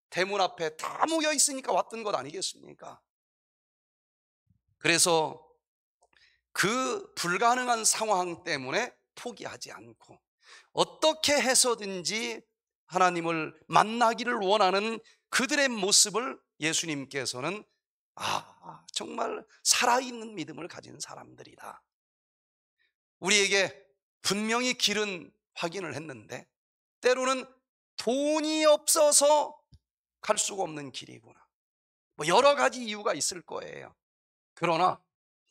대문 앞에 다 모여 있으니까 왔던 것 아니겠습니까? 그래서 그 불가능한 상황 때문에 포기하지 않고 어떻게 해서든지 하나님을 만나기를 원하는 그들의 모습을 예수님께서는 아, 정말 살아있는 믿음을 가진 사람들이다. 우리에게 분명히 길은 확인을 했는데 때로는 돈이 없어서 갈 수가 없는 길이구나. 뭐 여러 가지 이유가 있을 거예요. 그러나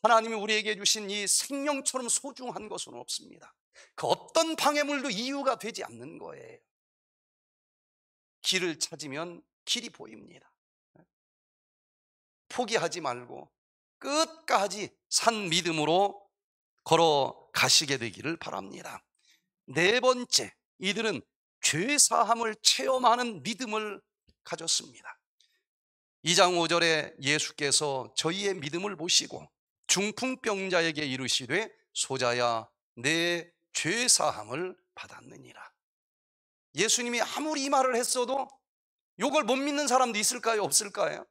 하나님이 우리에게 주신 이 생명처럼 소중한 것은 없습니다. 그 어떤 방해물도 이유가 되지 않는 거예요. 길을 찾으면 길이 보입니다. 포기하지 말고 끝까지 산 믿음으로 걸어가시게 되기를 바랍니다. 네 번째, 이들은 죄사함을 체험하는 믿음을 가졌습니다. 2장 5절에 예수께서 저희의 믿음을 보시고 중풍병자에게 이르시되 소자야 내 죄사함을 받았느니라. 예수님이 아무리 이 말을 했어도 이걸 못 믿는 사람도 있을까요? 없을까요?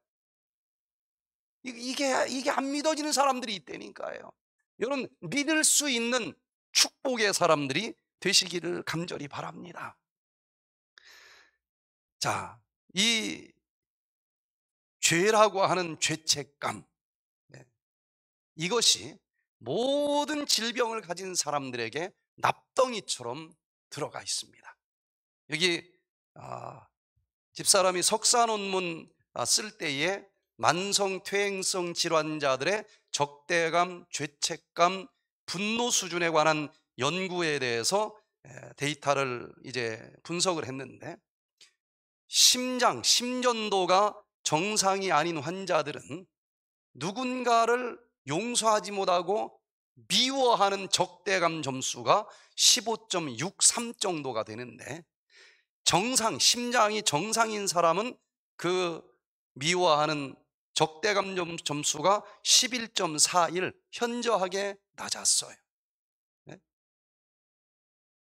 이게, 이게 안 믿어지는 사람들이 있다니까요. 여러분, 믿을 수 있는 축복의 사람들이 되시기를 간절히 바랍니다. 자, 이 죄라고 하는 죄책감. 네, 이것이 모든 질병을 가진 사람들에게 납덩이처럼 들어가 있습니다. 여기 아, 집사람이 석사 논문 아, 쓸 때에 만성 퇴행성 질환자들의 적대감, 죄책감, 분노 수준에 관한 연구에 대해서 데이터를 이제 분석을 했는데 심장, 심전도가 정상이 아닌 환자들은 누군가를 용서하지 못하고 미워하는 적대감 점수가 15.63 정도가 되는데 정상, 심장이 정상인 사람은 그 미워하는 적대감 점수가 11.41 현저하게 낮았어요. 예?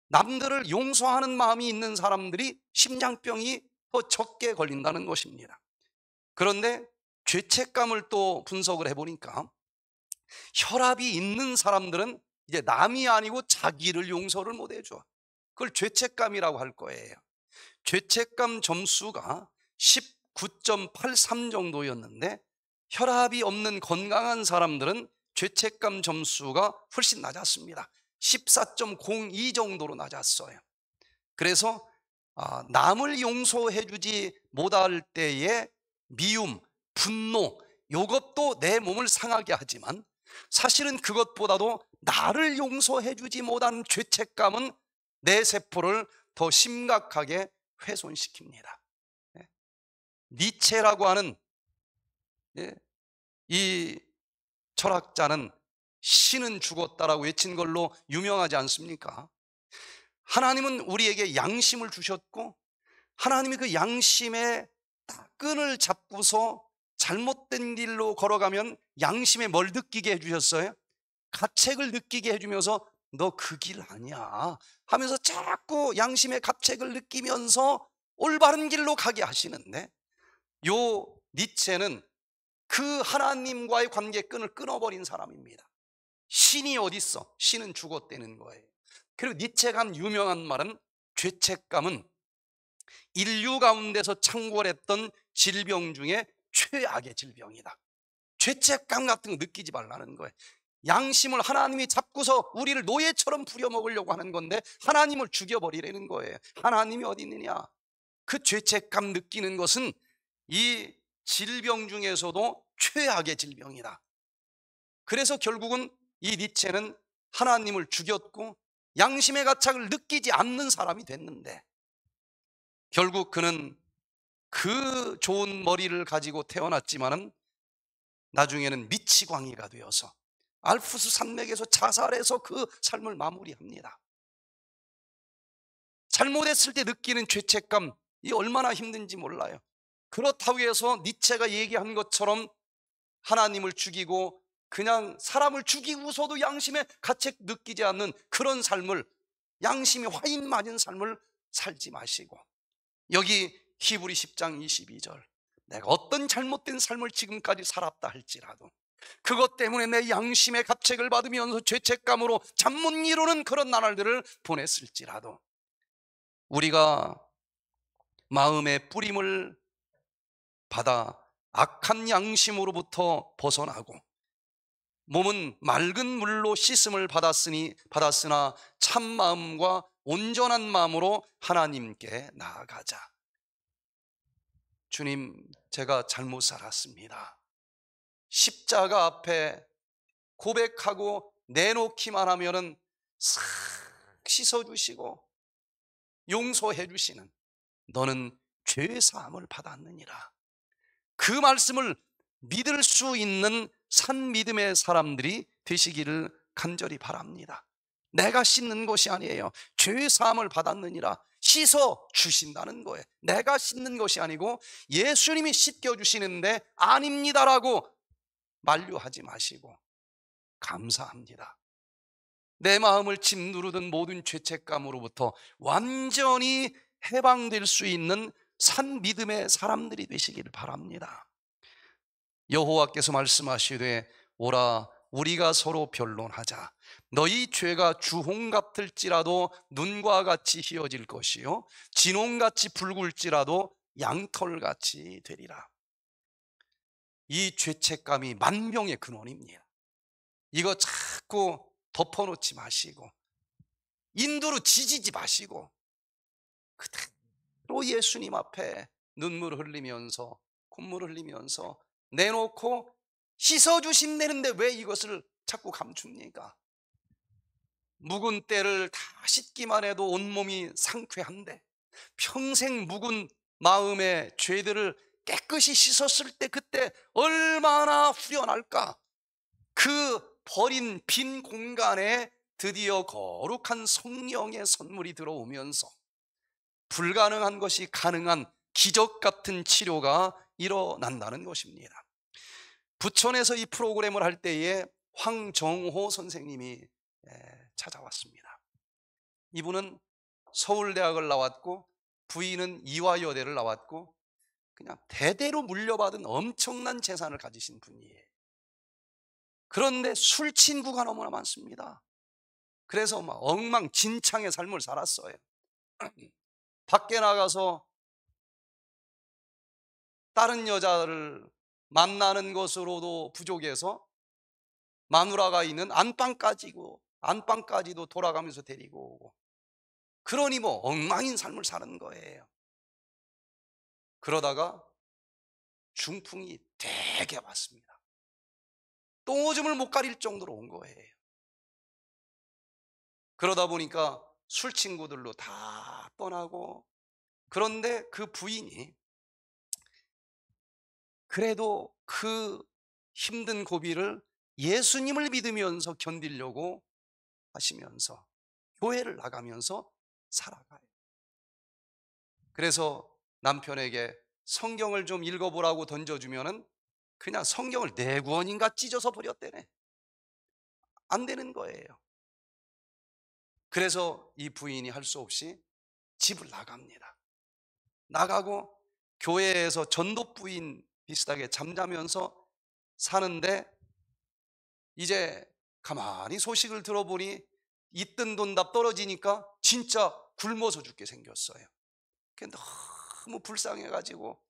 남들을 용서하는 마음이 있는 사람들이 심장병이 더 적게 걸린다는 것입니다. 그런데 죄책감을 또 분석을 해보니까 혈압이 있는 사람들은 이제 남이 아니고 자기를 용서를 못 해줘. 그걸 죄책감이라고 할 거예요. 죄책감 점수가 9.83 정도였는데 혈압이 없는 건강한 사람들은 죄책감 점수가 훨씬 낮았습니다. 14.02 정도로 낮았어요. 그래서 아, 남을 용서해 주지 못할 때의 미움, 분노, 이것도내 몸을 상하게 하지만 사실은 그것보다도 나를 용서해 주지 못한 죄책감은 내 세포를 더 심각하게 훼손시킵니다. 니체라고 하는 예? 이 철학자는 신은 죽었다라고 외친 걸로 유명하지 않습니까? 하나님은 우리에게 양심을 주셨고 하나님이 그 양심의 끈을 잡고서 잘못된 길로 걸어가면 양심에 뭘 느끼게 해주셨어요? 가책을 느끼게 해주면서 너 그 길 아니야 하면서 자꾸 양심의 가책을 느끼면서 올바른 길로 가게 하시는데 요 니체는 그 하나님과의 관계 끈을 끊어버린 사람입니다. 신이 어디 어 신은 죽었다는 거예요. 그리고 니체가 한 유명한 말은 죄책감은 인류 가운데서 창궐했던 질병 중에 최악의 질병이다. 죄책감 같은 거 느끼지 말라는 거예요. 양심을 하나님이 잡고서 우리를 노예처럼 부려먹으려고 하는 건데 하나님을 죽여버리라는 거예요. 하나님이 어디 있느냐? 그 죄책감 느끼는 것은 이 질병 중에서도 최악의 질병이다. 그래서 결국은 이 니체는 하나님을 죽였고 양심의 가책을 느끼지 않는 사람이 됐는데 결국 그는 그 좋은 머리를 가지고 태어났지만은 나중에는 미치광이가 되어서 알프스 산맥에서 자살해서 그 삶을 마무리합니다. 잘못했을 때 느끼는 죄책감, 이 얼마나 힘든지 몰라요. 그렇다고 해서 니체가 얘기한 것처럼 하나님을 죽이고 그냥 사람을 죽이고서도 양심의 가책 느끼지 않는 그런 삶을 양심이 화인 맞은 삶을 살지 마시고 여기 히브리 10장 22절 내가 어떤 잘못된 삶을 지금까지 살았다 할지라도 그것 때문에 내 양심의 갑책을 받으면서 죄책감으로 잠 못 이루는 그런 나날들을 보냈을지라도 우리가 마음의 뿌림을 받아 악한 양심으로부터 벗어나고 몸은 맑은 물로 씻음을 받았으니 받았으나 참 마음과 온전한 마음으로 하나님께 나아가자. 주님, 제가 잘못 살았습니다. 십자가 앞에 고백하고 내놓기만 하면은 싹 씻어 주시고 용서해 주시는 너는 죄 사함을 받았느니라. 그 말씀을 믿을 수 있는 산 믿음의 사람들이 되시기를 간절히 바랍니다. 내가 씻는 것이 아니에요. 죄 사함을 받았느니라 씻어 주신다는 거예요. 내가 씻는 것이 아니고 예수님이 씻겨 주시는데 아닙니다라고 만류하지 마시고 감사합니다. 내 마음을 짓누르던 모든 죄책감으로부터 완전히 해방될 수 있는 산 믿음의 사람들이 되시기를 바랍니다. 여호와께서 말씀하시되 오라 우리가 서로 변론하자 너희 죄가 주홍 같을지라도 눈과 같이 휘어질 것이요 진홍같이 붉을지라도 양털같이 되리라 이 죄책감이 만병의 근원입니다 이거 자꾸 덮어놓지 마시고 인도로 지지지 마시고 그대 또 예수님 앞에 눈물 흘리면서 콧물 흘리면서 내놓고 씻어주신다는데 왜 이것을 자꾸 감춥니까? 묵은 때를 다 씻기만 해도 온몸이 상쾌한데 평생 묵은 마음의 죄들을 깨끗이 씻었을 때 그때 얼마나 후련할까? 그 버린 빈 공간에 드디어 거룩한 성령의 선물이 들어오면서 불가능한 것이 가능한 기적 같은 치료가 일어난다는 것입니다. 부천에서 이 프로그램을 할 때에 황정호 선생님이 찾아왔습니다. 이분은 서울대학을 나왔고 부인은 이화여대를 나왔고 그냥 대대로 물려받은 엄청난 재산을 가지신 분이에요. 그런데 술 친구가 너무나 많습니다. 그래서 막 엉망진창의 삶을 살았어요. [clears throat] 밖에 나가서 다른 여자를 만나는 것으로도 부족해서 마누라가 있는 안방까지고 안방까지도 돌아가면서 데리고 오고 그러니 뭐 엉망인 삶을 사는 거예요. 그러다가 중풍이 되게 왔습니다. 똥오줌을 못 가릴 정도로 온 거예요. 그러다 보니까 술 친구들로 다 떠나고 그런데 그 부인이 그래도 그 힘든 고비를 예수님을 믿으면서 견디려고 하시면서 교회를 나가면서 살아가요. 그래서 남편에게 성경을 좀 읽어보라고 던져주면은 그냥 성경을 네 구원인가 찢어서 버렸대네. 안 되는 거예요. 그래서 이 부인이 할 수 없이 집을 나갑니다. 나가고 교회에서 전도 부인 비슷하게 잠자면서 사는데 이제 가만히 소식을 들어보니 있던 돈답 떨어지니까 진짜 굶어서 죽게 생겼어요. 그게 너무 불쌍해가지고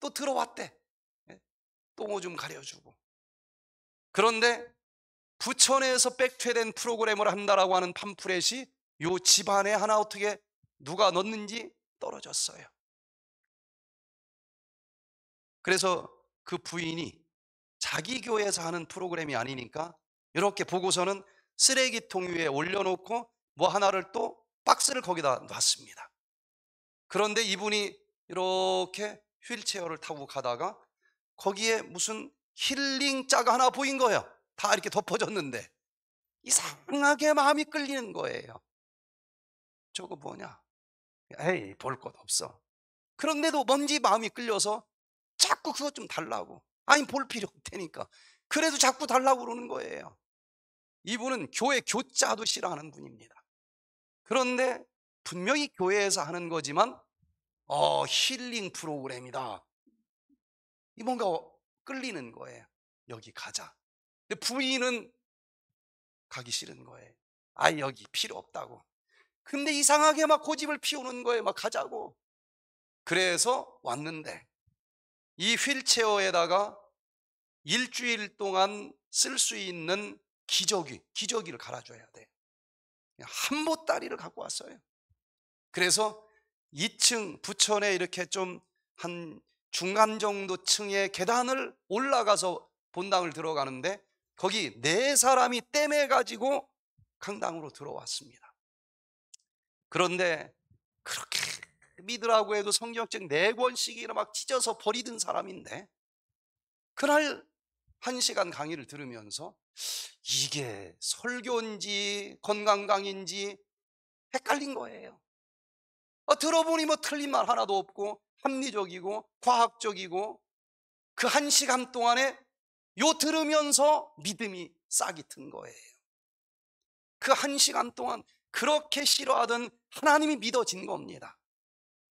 또 들어왔대. 예? 똥오줌 가려주고. 그런데 부천에서 백퇴된 프로그램을 한다라고 하는 팜프렛이 요 집안에 하나 어떻게 누가 넣는지 떨어졌어요. 그래서 그 부인이 자기 교회에서 하는 프로그램이 아니니까 이렇게 보고서는 쓰레기통 위에 올려놓고 뭐 하나를 또 박스를 거기다 놨습니다. 그런데 이분이 이렇게 휠체어를 타고 가다가 거기에 무슨 힐링 자가 하나 보인 거예요. 다 이렇게 덮어졌는데 아. 이상하게 마음이 끌리는 거예요. 저거 뭐냐? 에이, 볼 것 없어. 그런데도 뭔지 마음이 끌려서 자꾸 그것 좀 달라고. 아니, 볼 필요 없다니까. 그래도 자꾸 달라고 그러는 거예요. 이분은 교회 교자도 싫어하는 분입니다. 그런데 분명히 교회에서 하는 거지만, 어, 힐링 프로그램이다. 이 뭔가 끌리는 거예요. 여기 가자. 근데 부인은 가기 싫은 거예요. 아, 여기 필요 없다고. 근데 이상하게 막 고집을 피우는 거예요. 막 가자고. 그래서 왔는데 이 휠체어에다가 일주일 동안 쓸 수 있는 기저귀, 기저귀를 갈아줘야 돼. 한보따리를 갖고 왔어요. 그래서 2층 부천에 이렇게 좀 한 중간 정도 층의 계단을 올라가서 본당을 들어가는데 거기 네 사람이 땜해 가지고 강당으로 들어왔습니다. 그런데 그렇게 믿으라고 해도 성경책 네 권씩이나 막 찢어서 버리던 사람인데 그날 한 시간 강의를 들으면서 이게 설교인지 건강 강인지 헷갈린 거예요. 어, 들어보니 뭐 틀린 말 하나도 없고 합리적이고 과학적이고 그 한 시간 동안에 요 들으면서 믿음이 싹이 튼 거예요. 그 한 시간 동안 그렇게 싫어하던 하나님이 믿어진 겁니다.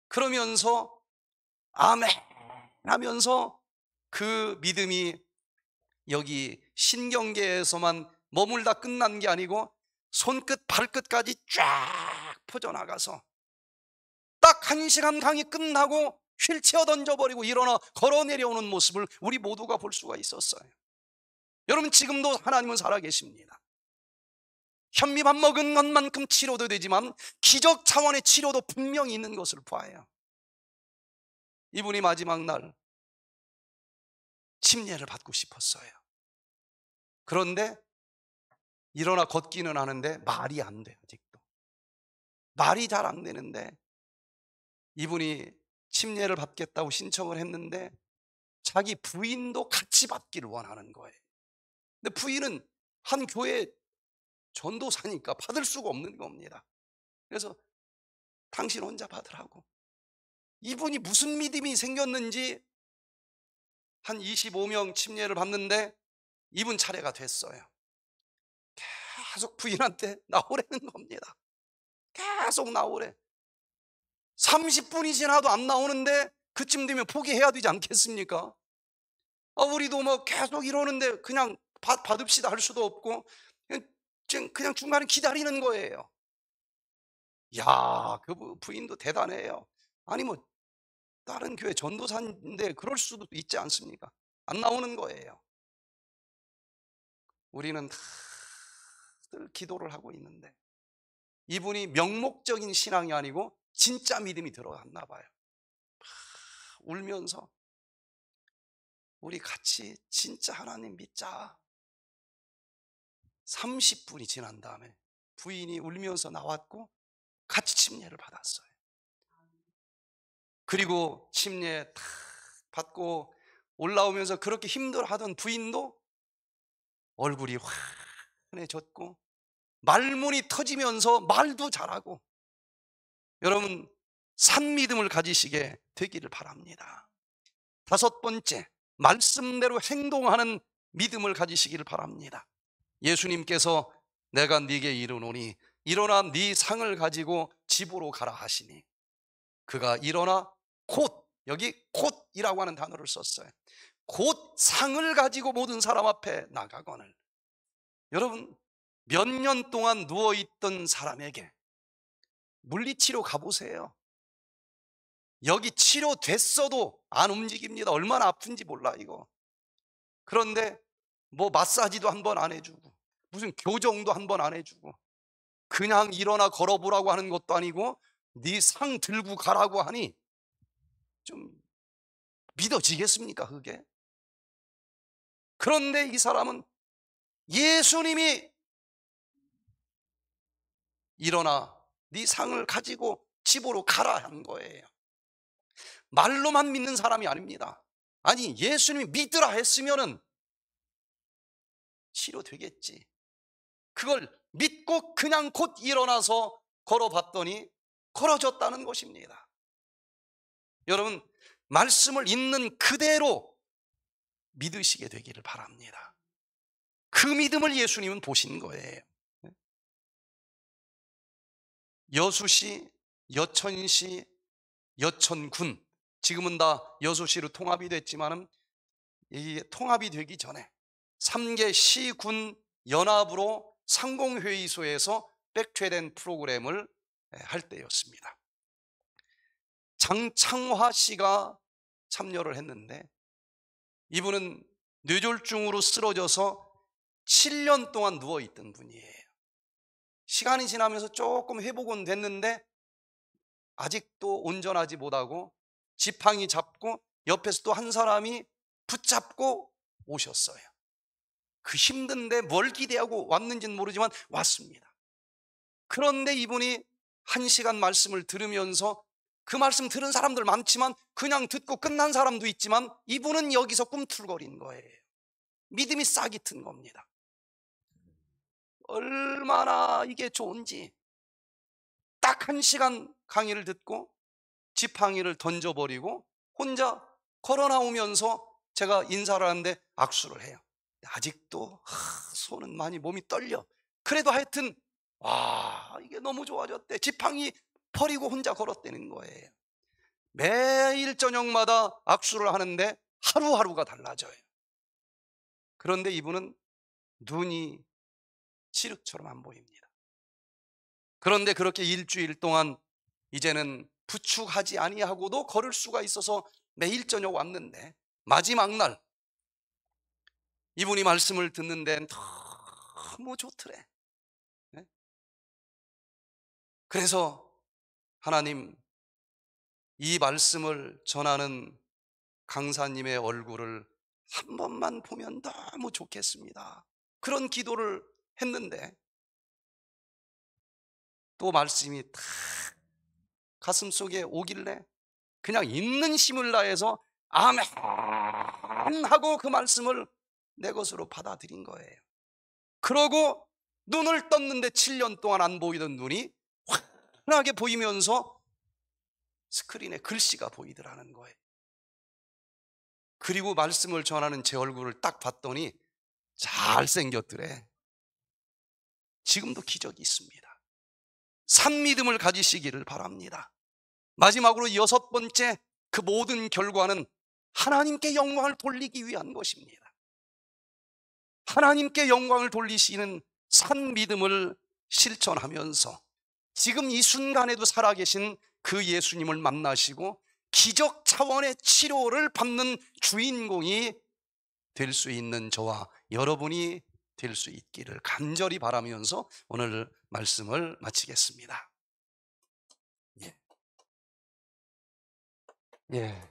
그러면서 아멘 하면서 그 믿음이 여기 신경계에서만 머물다 끝난 게 아니고 손끝 발끝까지 쫙 퍼져나가서 딱 한 시간 강의 끝나고 휠체어 던져버리고 일어나 걸어 내려오는 모습을 우리 모두가 볼 수가 있었어요. 여러분 지금도 하나님은 살아계십니다. 현미밥 먹은 것만큼 치료도 되지만 기적 차원의 치료도 분명히 있는 것을 봐요. 이분이 마지막 날 침례를 받고 싶었어요. 그런데 일어나 걷기는 하는데 말이 안 돼요, 아직도. 말이 잘 안 되는데 이분이 침례를 받겠다고 신청을 했는데 자기 부인도 같이 받기를 원하는 거예요. 근데 부인은 한 교회 전도사니까 받을 수가 없는 겁니다. 그래서 당신 혼자 받으라고. 이분이 무슨 믿음이 생겼는지 한 25명 침례를 받는데 이분 차례가 됐어요. 계속 부인한테 나오라는 겁니다. 계속 나오래. 30분이 지나도 안 나오는데 그쯤 되면 포기해야 되지 않겠습니까? 아, 우리도 뭐 계속 이러는데 그냥 받, 받읍시다 할 수도 없고 그냥, 그냥 중간에 기다리는 거예요. 야, 그 부인도 대단해요. 아니 뭐 다른 교회 전도사인데 그럴 수도 있지 않습니까? 안 나오는 거예요. 우리는 늘 기도를 하고 있는데 이분이 명목적인 신앙이 아니고 진짜 믿음이 들어갔나 봐요. 울면서 우리 같이 진짜 하나님 믿자. 30분이 지난 다음에 부인이 울면서 나왔고 같이 침례를 받았어요. 그리고 침례 탁 받고 올라오면서 그렇게 힘들어하던 부인도 얼굴이 환해졌고 말문이 터지면서 말도 잘하고 여러분 산 믿음을 가지시게 되기를 바랍니다. 다섯 번째, 말씀대로 행동하는 믿음을 가지시기를 바랍니다. 예수님께서 내가 네게 이르노니 일어나 네 상을 가지고 집으로 가라 하시니 그가 일어나 곧 여기 곧이라고 하는 단어를 썼어요. 곧 상을 가지고 모든 사람 앞에 나가거늘 여러분 몇 년 동안 누워 있던 사람에게 물리치료 가보세요. 여기 치료됐어도 안 움직입니다. 얼마나 아픈지 몰라, 이거. 그런데 뭐 마사지도 한 번 안 해주고, 무슨 교정도 한 번 안 해주고, 그냥 일어나 걸어보라고 하는 것도 아니고, 네 상 들고 가라고 하니, 좀 믿어지겠습니까, 그게? 그런데 이 사람은 예수님이 일어나 네 상을 가지고 집으로 가라 한 거예요. 말로만 믿는 사람이 아닙니다. 아니 예수님이 믿으라 했으면은 치료되겠지. 그걸 믿고 그냥 곧 일어나서 걸어봤더니 걸어졌다는 것입니다. 여러분 말씀을 있는 그대로 믿으시게 되기를 바랍니다. 그 믿음을 예수님은 보신 거예요. 여수시, 여천시, 여천군 지금은 다 여수시로 통합이 됐지만이 통합이 되기 전에 3개 시군 연합으로 상공회의소에서 백퇴된 프로그램을 예, 할 때였습니다. 장창화 씨가 참여를 했는데 이분은 뇌졸중으로 쓰러져서 7년 동안 누워 있던 분이에요. 시간이 지나면서 조금 회복은 됐는데 아직도 온전하지 못하고 지팡이 잡고 옆에서 또 한 사람이 붙잡고 오셨어요. 그 힘든데 뭘 기대하고 왔는지는 모르지만 왔습니다. 그런데 이분이 한 시간 말씀을 들으면서 그 말씀 들은 사람들 많지만 그냥 듣고 끝난 사람도 있지만 이분은 여기서 꿈틀거린 거예요. 믿음이 싹이 튼 겁니다. 얼마나 이게 좋은지 딱 한 시간 강의를 듣고 지팡이를 던져버리고 혼자 걸어나오면서 제가 인사를 하는데 악수를 해요 아직도 하, 손은 많이 몸이 떨려 그래도 하여튼 와 이게 너무 좋아졌대 지팡이 버리고 혼자 걸었다는 거예요 매일 저녁마다 악수를 하는데 하루하루가 달라져요 그런데 이분은 눈이 시흑처럼안 보입니다. 그런데 그렇게 일주일 동안 이제는 부축하지 아니하고도 걸을 수가 있어서 매일 저녁 왔는데 마지막 날 이분이 말씀을 듣는데 너무 좋더래. 예? 그래서 하나님 이 말씀을 전하는 강사님의 얼굴을 한 번만 보면 너무 좋겠습니다. 그런 기도를 했는데 또 말씀이 탁 가슴 속에 오길래 그냥 있는 힘을 다해서 아멘 하고 그 말씀을 내 것으로 받아들인 거예요. 그러고 눈을 떴는데 7년 동안 안 보이던 눈이 환하게 보이면서 스크린에 글씨가 보이더라는 거예요. 그리고 말씀을 전하는 제 얼굴을 딱 봤더니 잘생겼더래. 지금도 기적이 있습니다. 산 믿음을 가지시기를 바랍니다. 마지막으로 여섯 번째 그 모든 결과는 하나님께 영광을 돌리기 위한 것입니다. 하나님께 영광을 돌리시는 산 믿음을 실천하면서 지금 이 순간에도 살아계신 그 예수님을 만나시고 기적 차원의 치료를 받는 주인공이 될 수 있는 저와 여러분이 될수 있기를 간절히 바라면서 오늘 말씀을 마치겠습니다. 예. 예.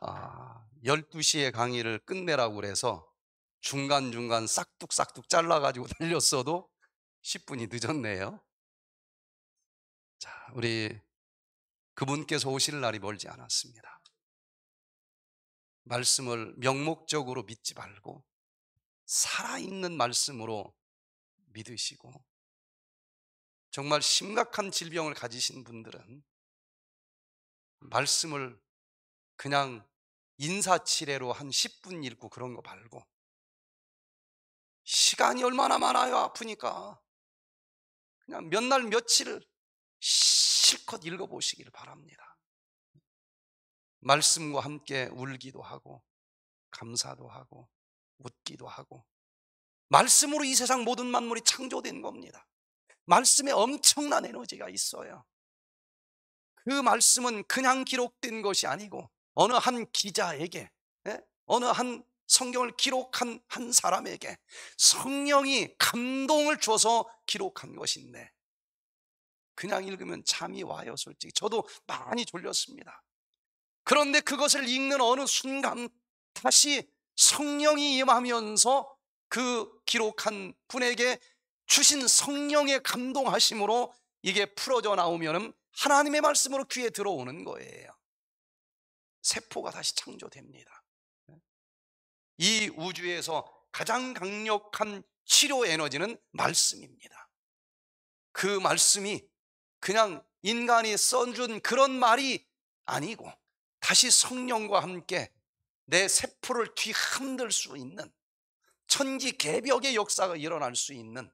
아, 12시에 강의를 끝내라고 그래서 중간중간 싹둑싹둑 잘라가지고 [laughs] 달렸어도 10분이 늦었네요. 자, 우리 그분께서 오실 날이 멀지 않았습니다. 말씀을 명목적으로 믿지 말고 살아있는 말씀으로 믿으시고 정말 심각한 질병을 가지신 분들은 말씀을 그냥 인사치레로 한 10분 읽고 그런 거 말고 시간이 얼마나 많아요 아프니까 그냥 몇 날 며칠을 실컷 읽어보시길 바랍니다 말씀과 함께 울기도 하고 감사도 하고 웃기도 하고 말씀으로 이 세상 모든 만물이 창조된 겁니다. 말씀에 엄청난 에너지가 있어요. 그 말씀은 그냥 기록된 것이 아니고 어느 한 기자에게 예? 어느 한 성경을 기록한 한 사람에게 성령이 감동을 줘서 기록한 것인데 그냥 읽으면 잠이 와요 솔직히 저도 많이 졸렸습니다 그런데 그것을 읽는 어느 순간 다시 성령이 임하면서 그 기록한 분에게 주신 성령의 감동하심으로 이게 풀어져 나오면 하나님의 말씀으로 귀에 들어오는 거예요. 세포가 다시 창조됩니다. 이 우주에서 가장 강력한 치료 에너지는 말씀입니다. 그 말씀이 그냥 인간이 써준 그런 말이 아니고 다시 성령과 함께 내 세포를 뒤흔들 수 있는 천지 개벽의 역사가 일어날 수 있는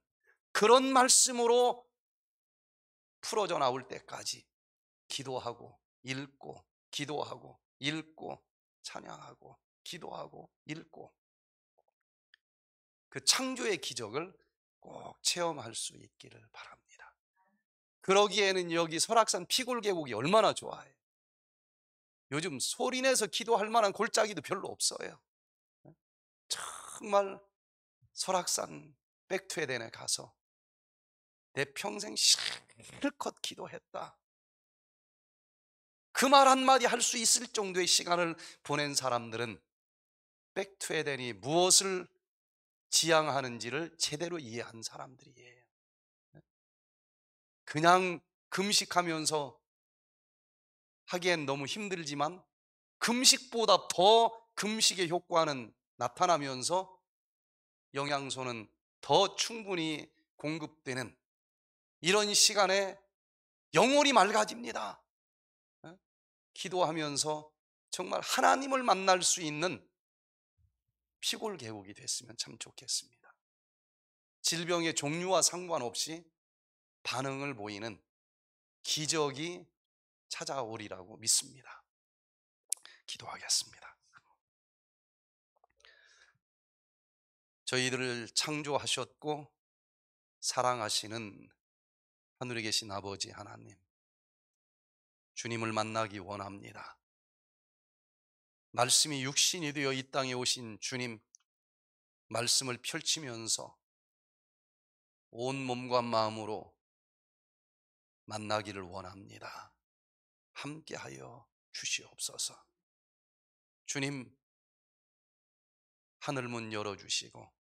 그런 말씀으로 풀어져 나올 때까지 기도하고 읽고 기도하고 읽고 찬양하고 기도하고 읽고 그 창조의 기적을 꼭 체험할 수 있기를 바랍니다. 그러기에는 여기 설악산 피골 계곡이 얼마나 좋아요. 요즘 소리내서 기도할 만한 골짜기도 별로 없어요. 정말 설악산 백투에덴에 가서 내 평생 실컷 기도했다. 그 말 한마디 할 수 있을 정도의 시간을 보낸 사람들은 백투에덴이 무엇을 지향하는지를 제대로 이해한 사람들이에요. 그냥 금식하면서 하기엔 너무 힘들지만 금식보다 더 금식의 효과는 나타나면서 영양소는 더 충분히 공급되는 이런 시간에 영혼이 맑아집니다. 기도하면서 정말 하나님을 만날 수 있는 피골 계곡이 됐으면 참 좋겠습니다. 질병의 종류와 상관없이 반응을 보이는 기적이 찾아오리라고 믿습니다. 기도하겠습니다. 저희들을 창조하셨고 사랑하시는 하늘에 계신 아버지 하나님, 주님을 만나기 원합니다. 말씀이 육신이 되어 이 땅에 오신 주님, 말씀을 펼치면서 온 몸과 마음으로 만나기를 원합니다. 함께하여 주시옵소서. 주님, 하늘 문 열어주시고,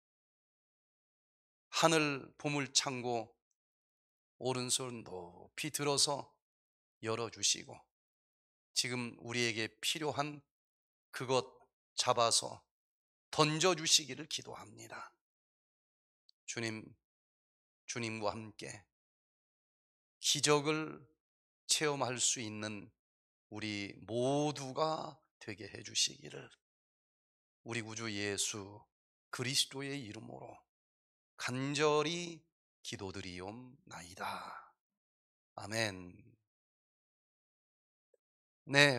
하늘 보물 창고 오른손 높이 들어서 열어주시고, 지금 우리에게 필요한 그것 잡아서 던져주시기를 기도합니다. 주님, 주님과 함께 기적을 체험할 수 있는 우리 모두가 되게 해 주시기를 우리 구주 예수 그리스도의 이름으로 간절히 기도드리옵나이다. 아멘. 네,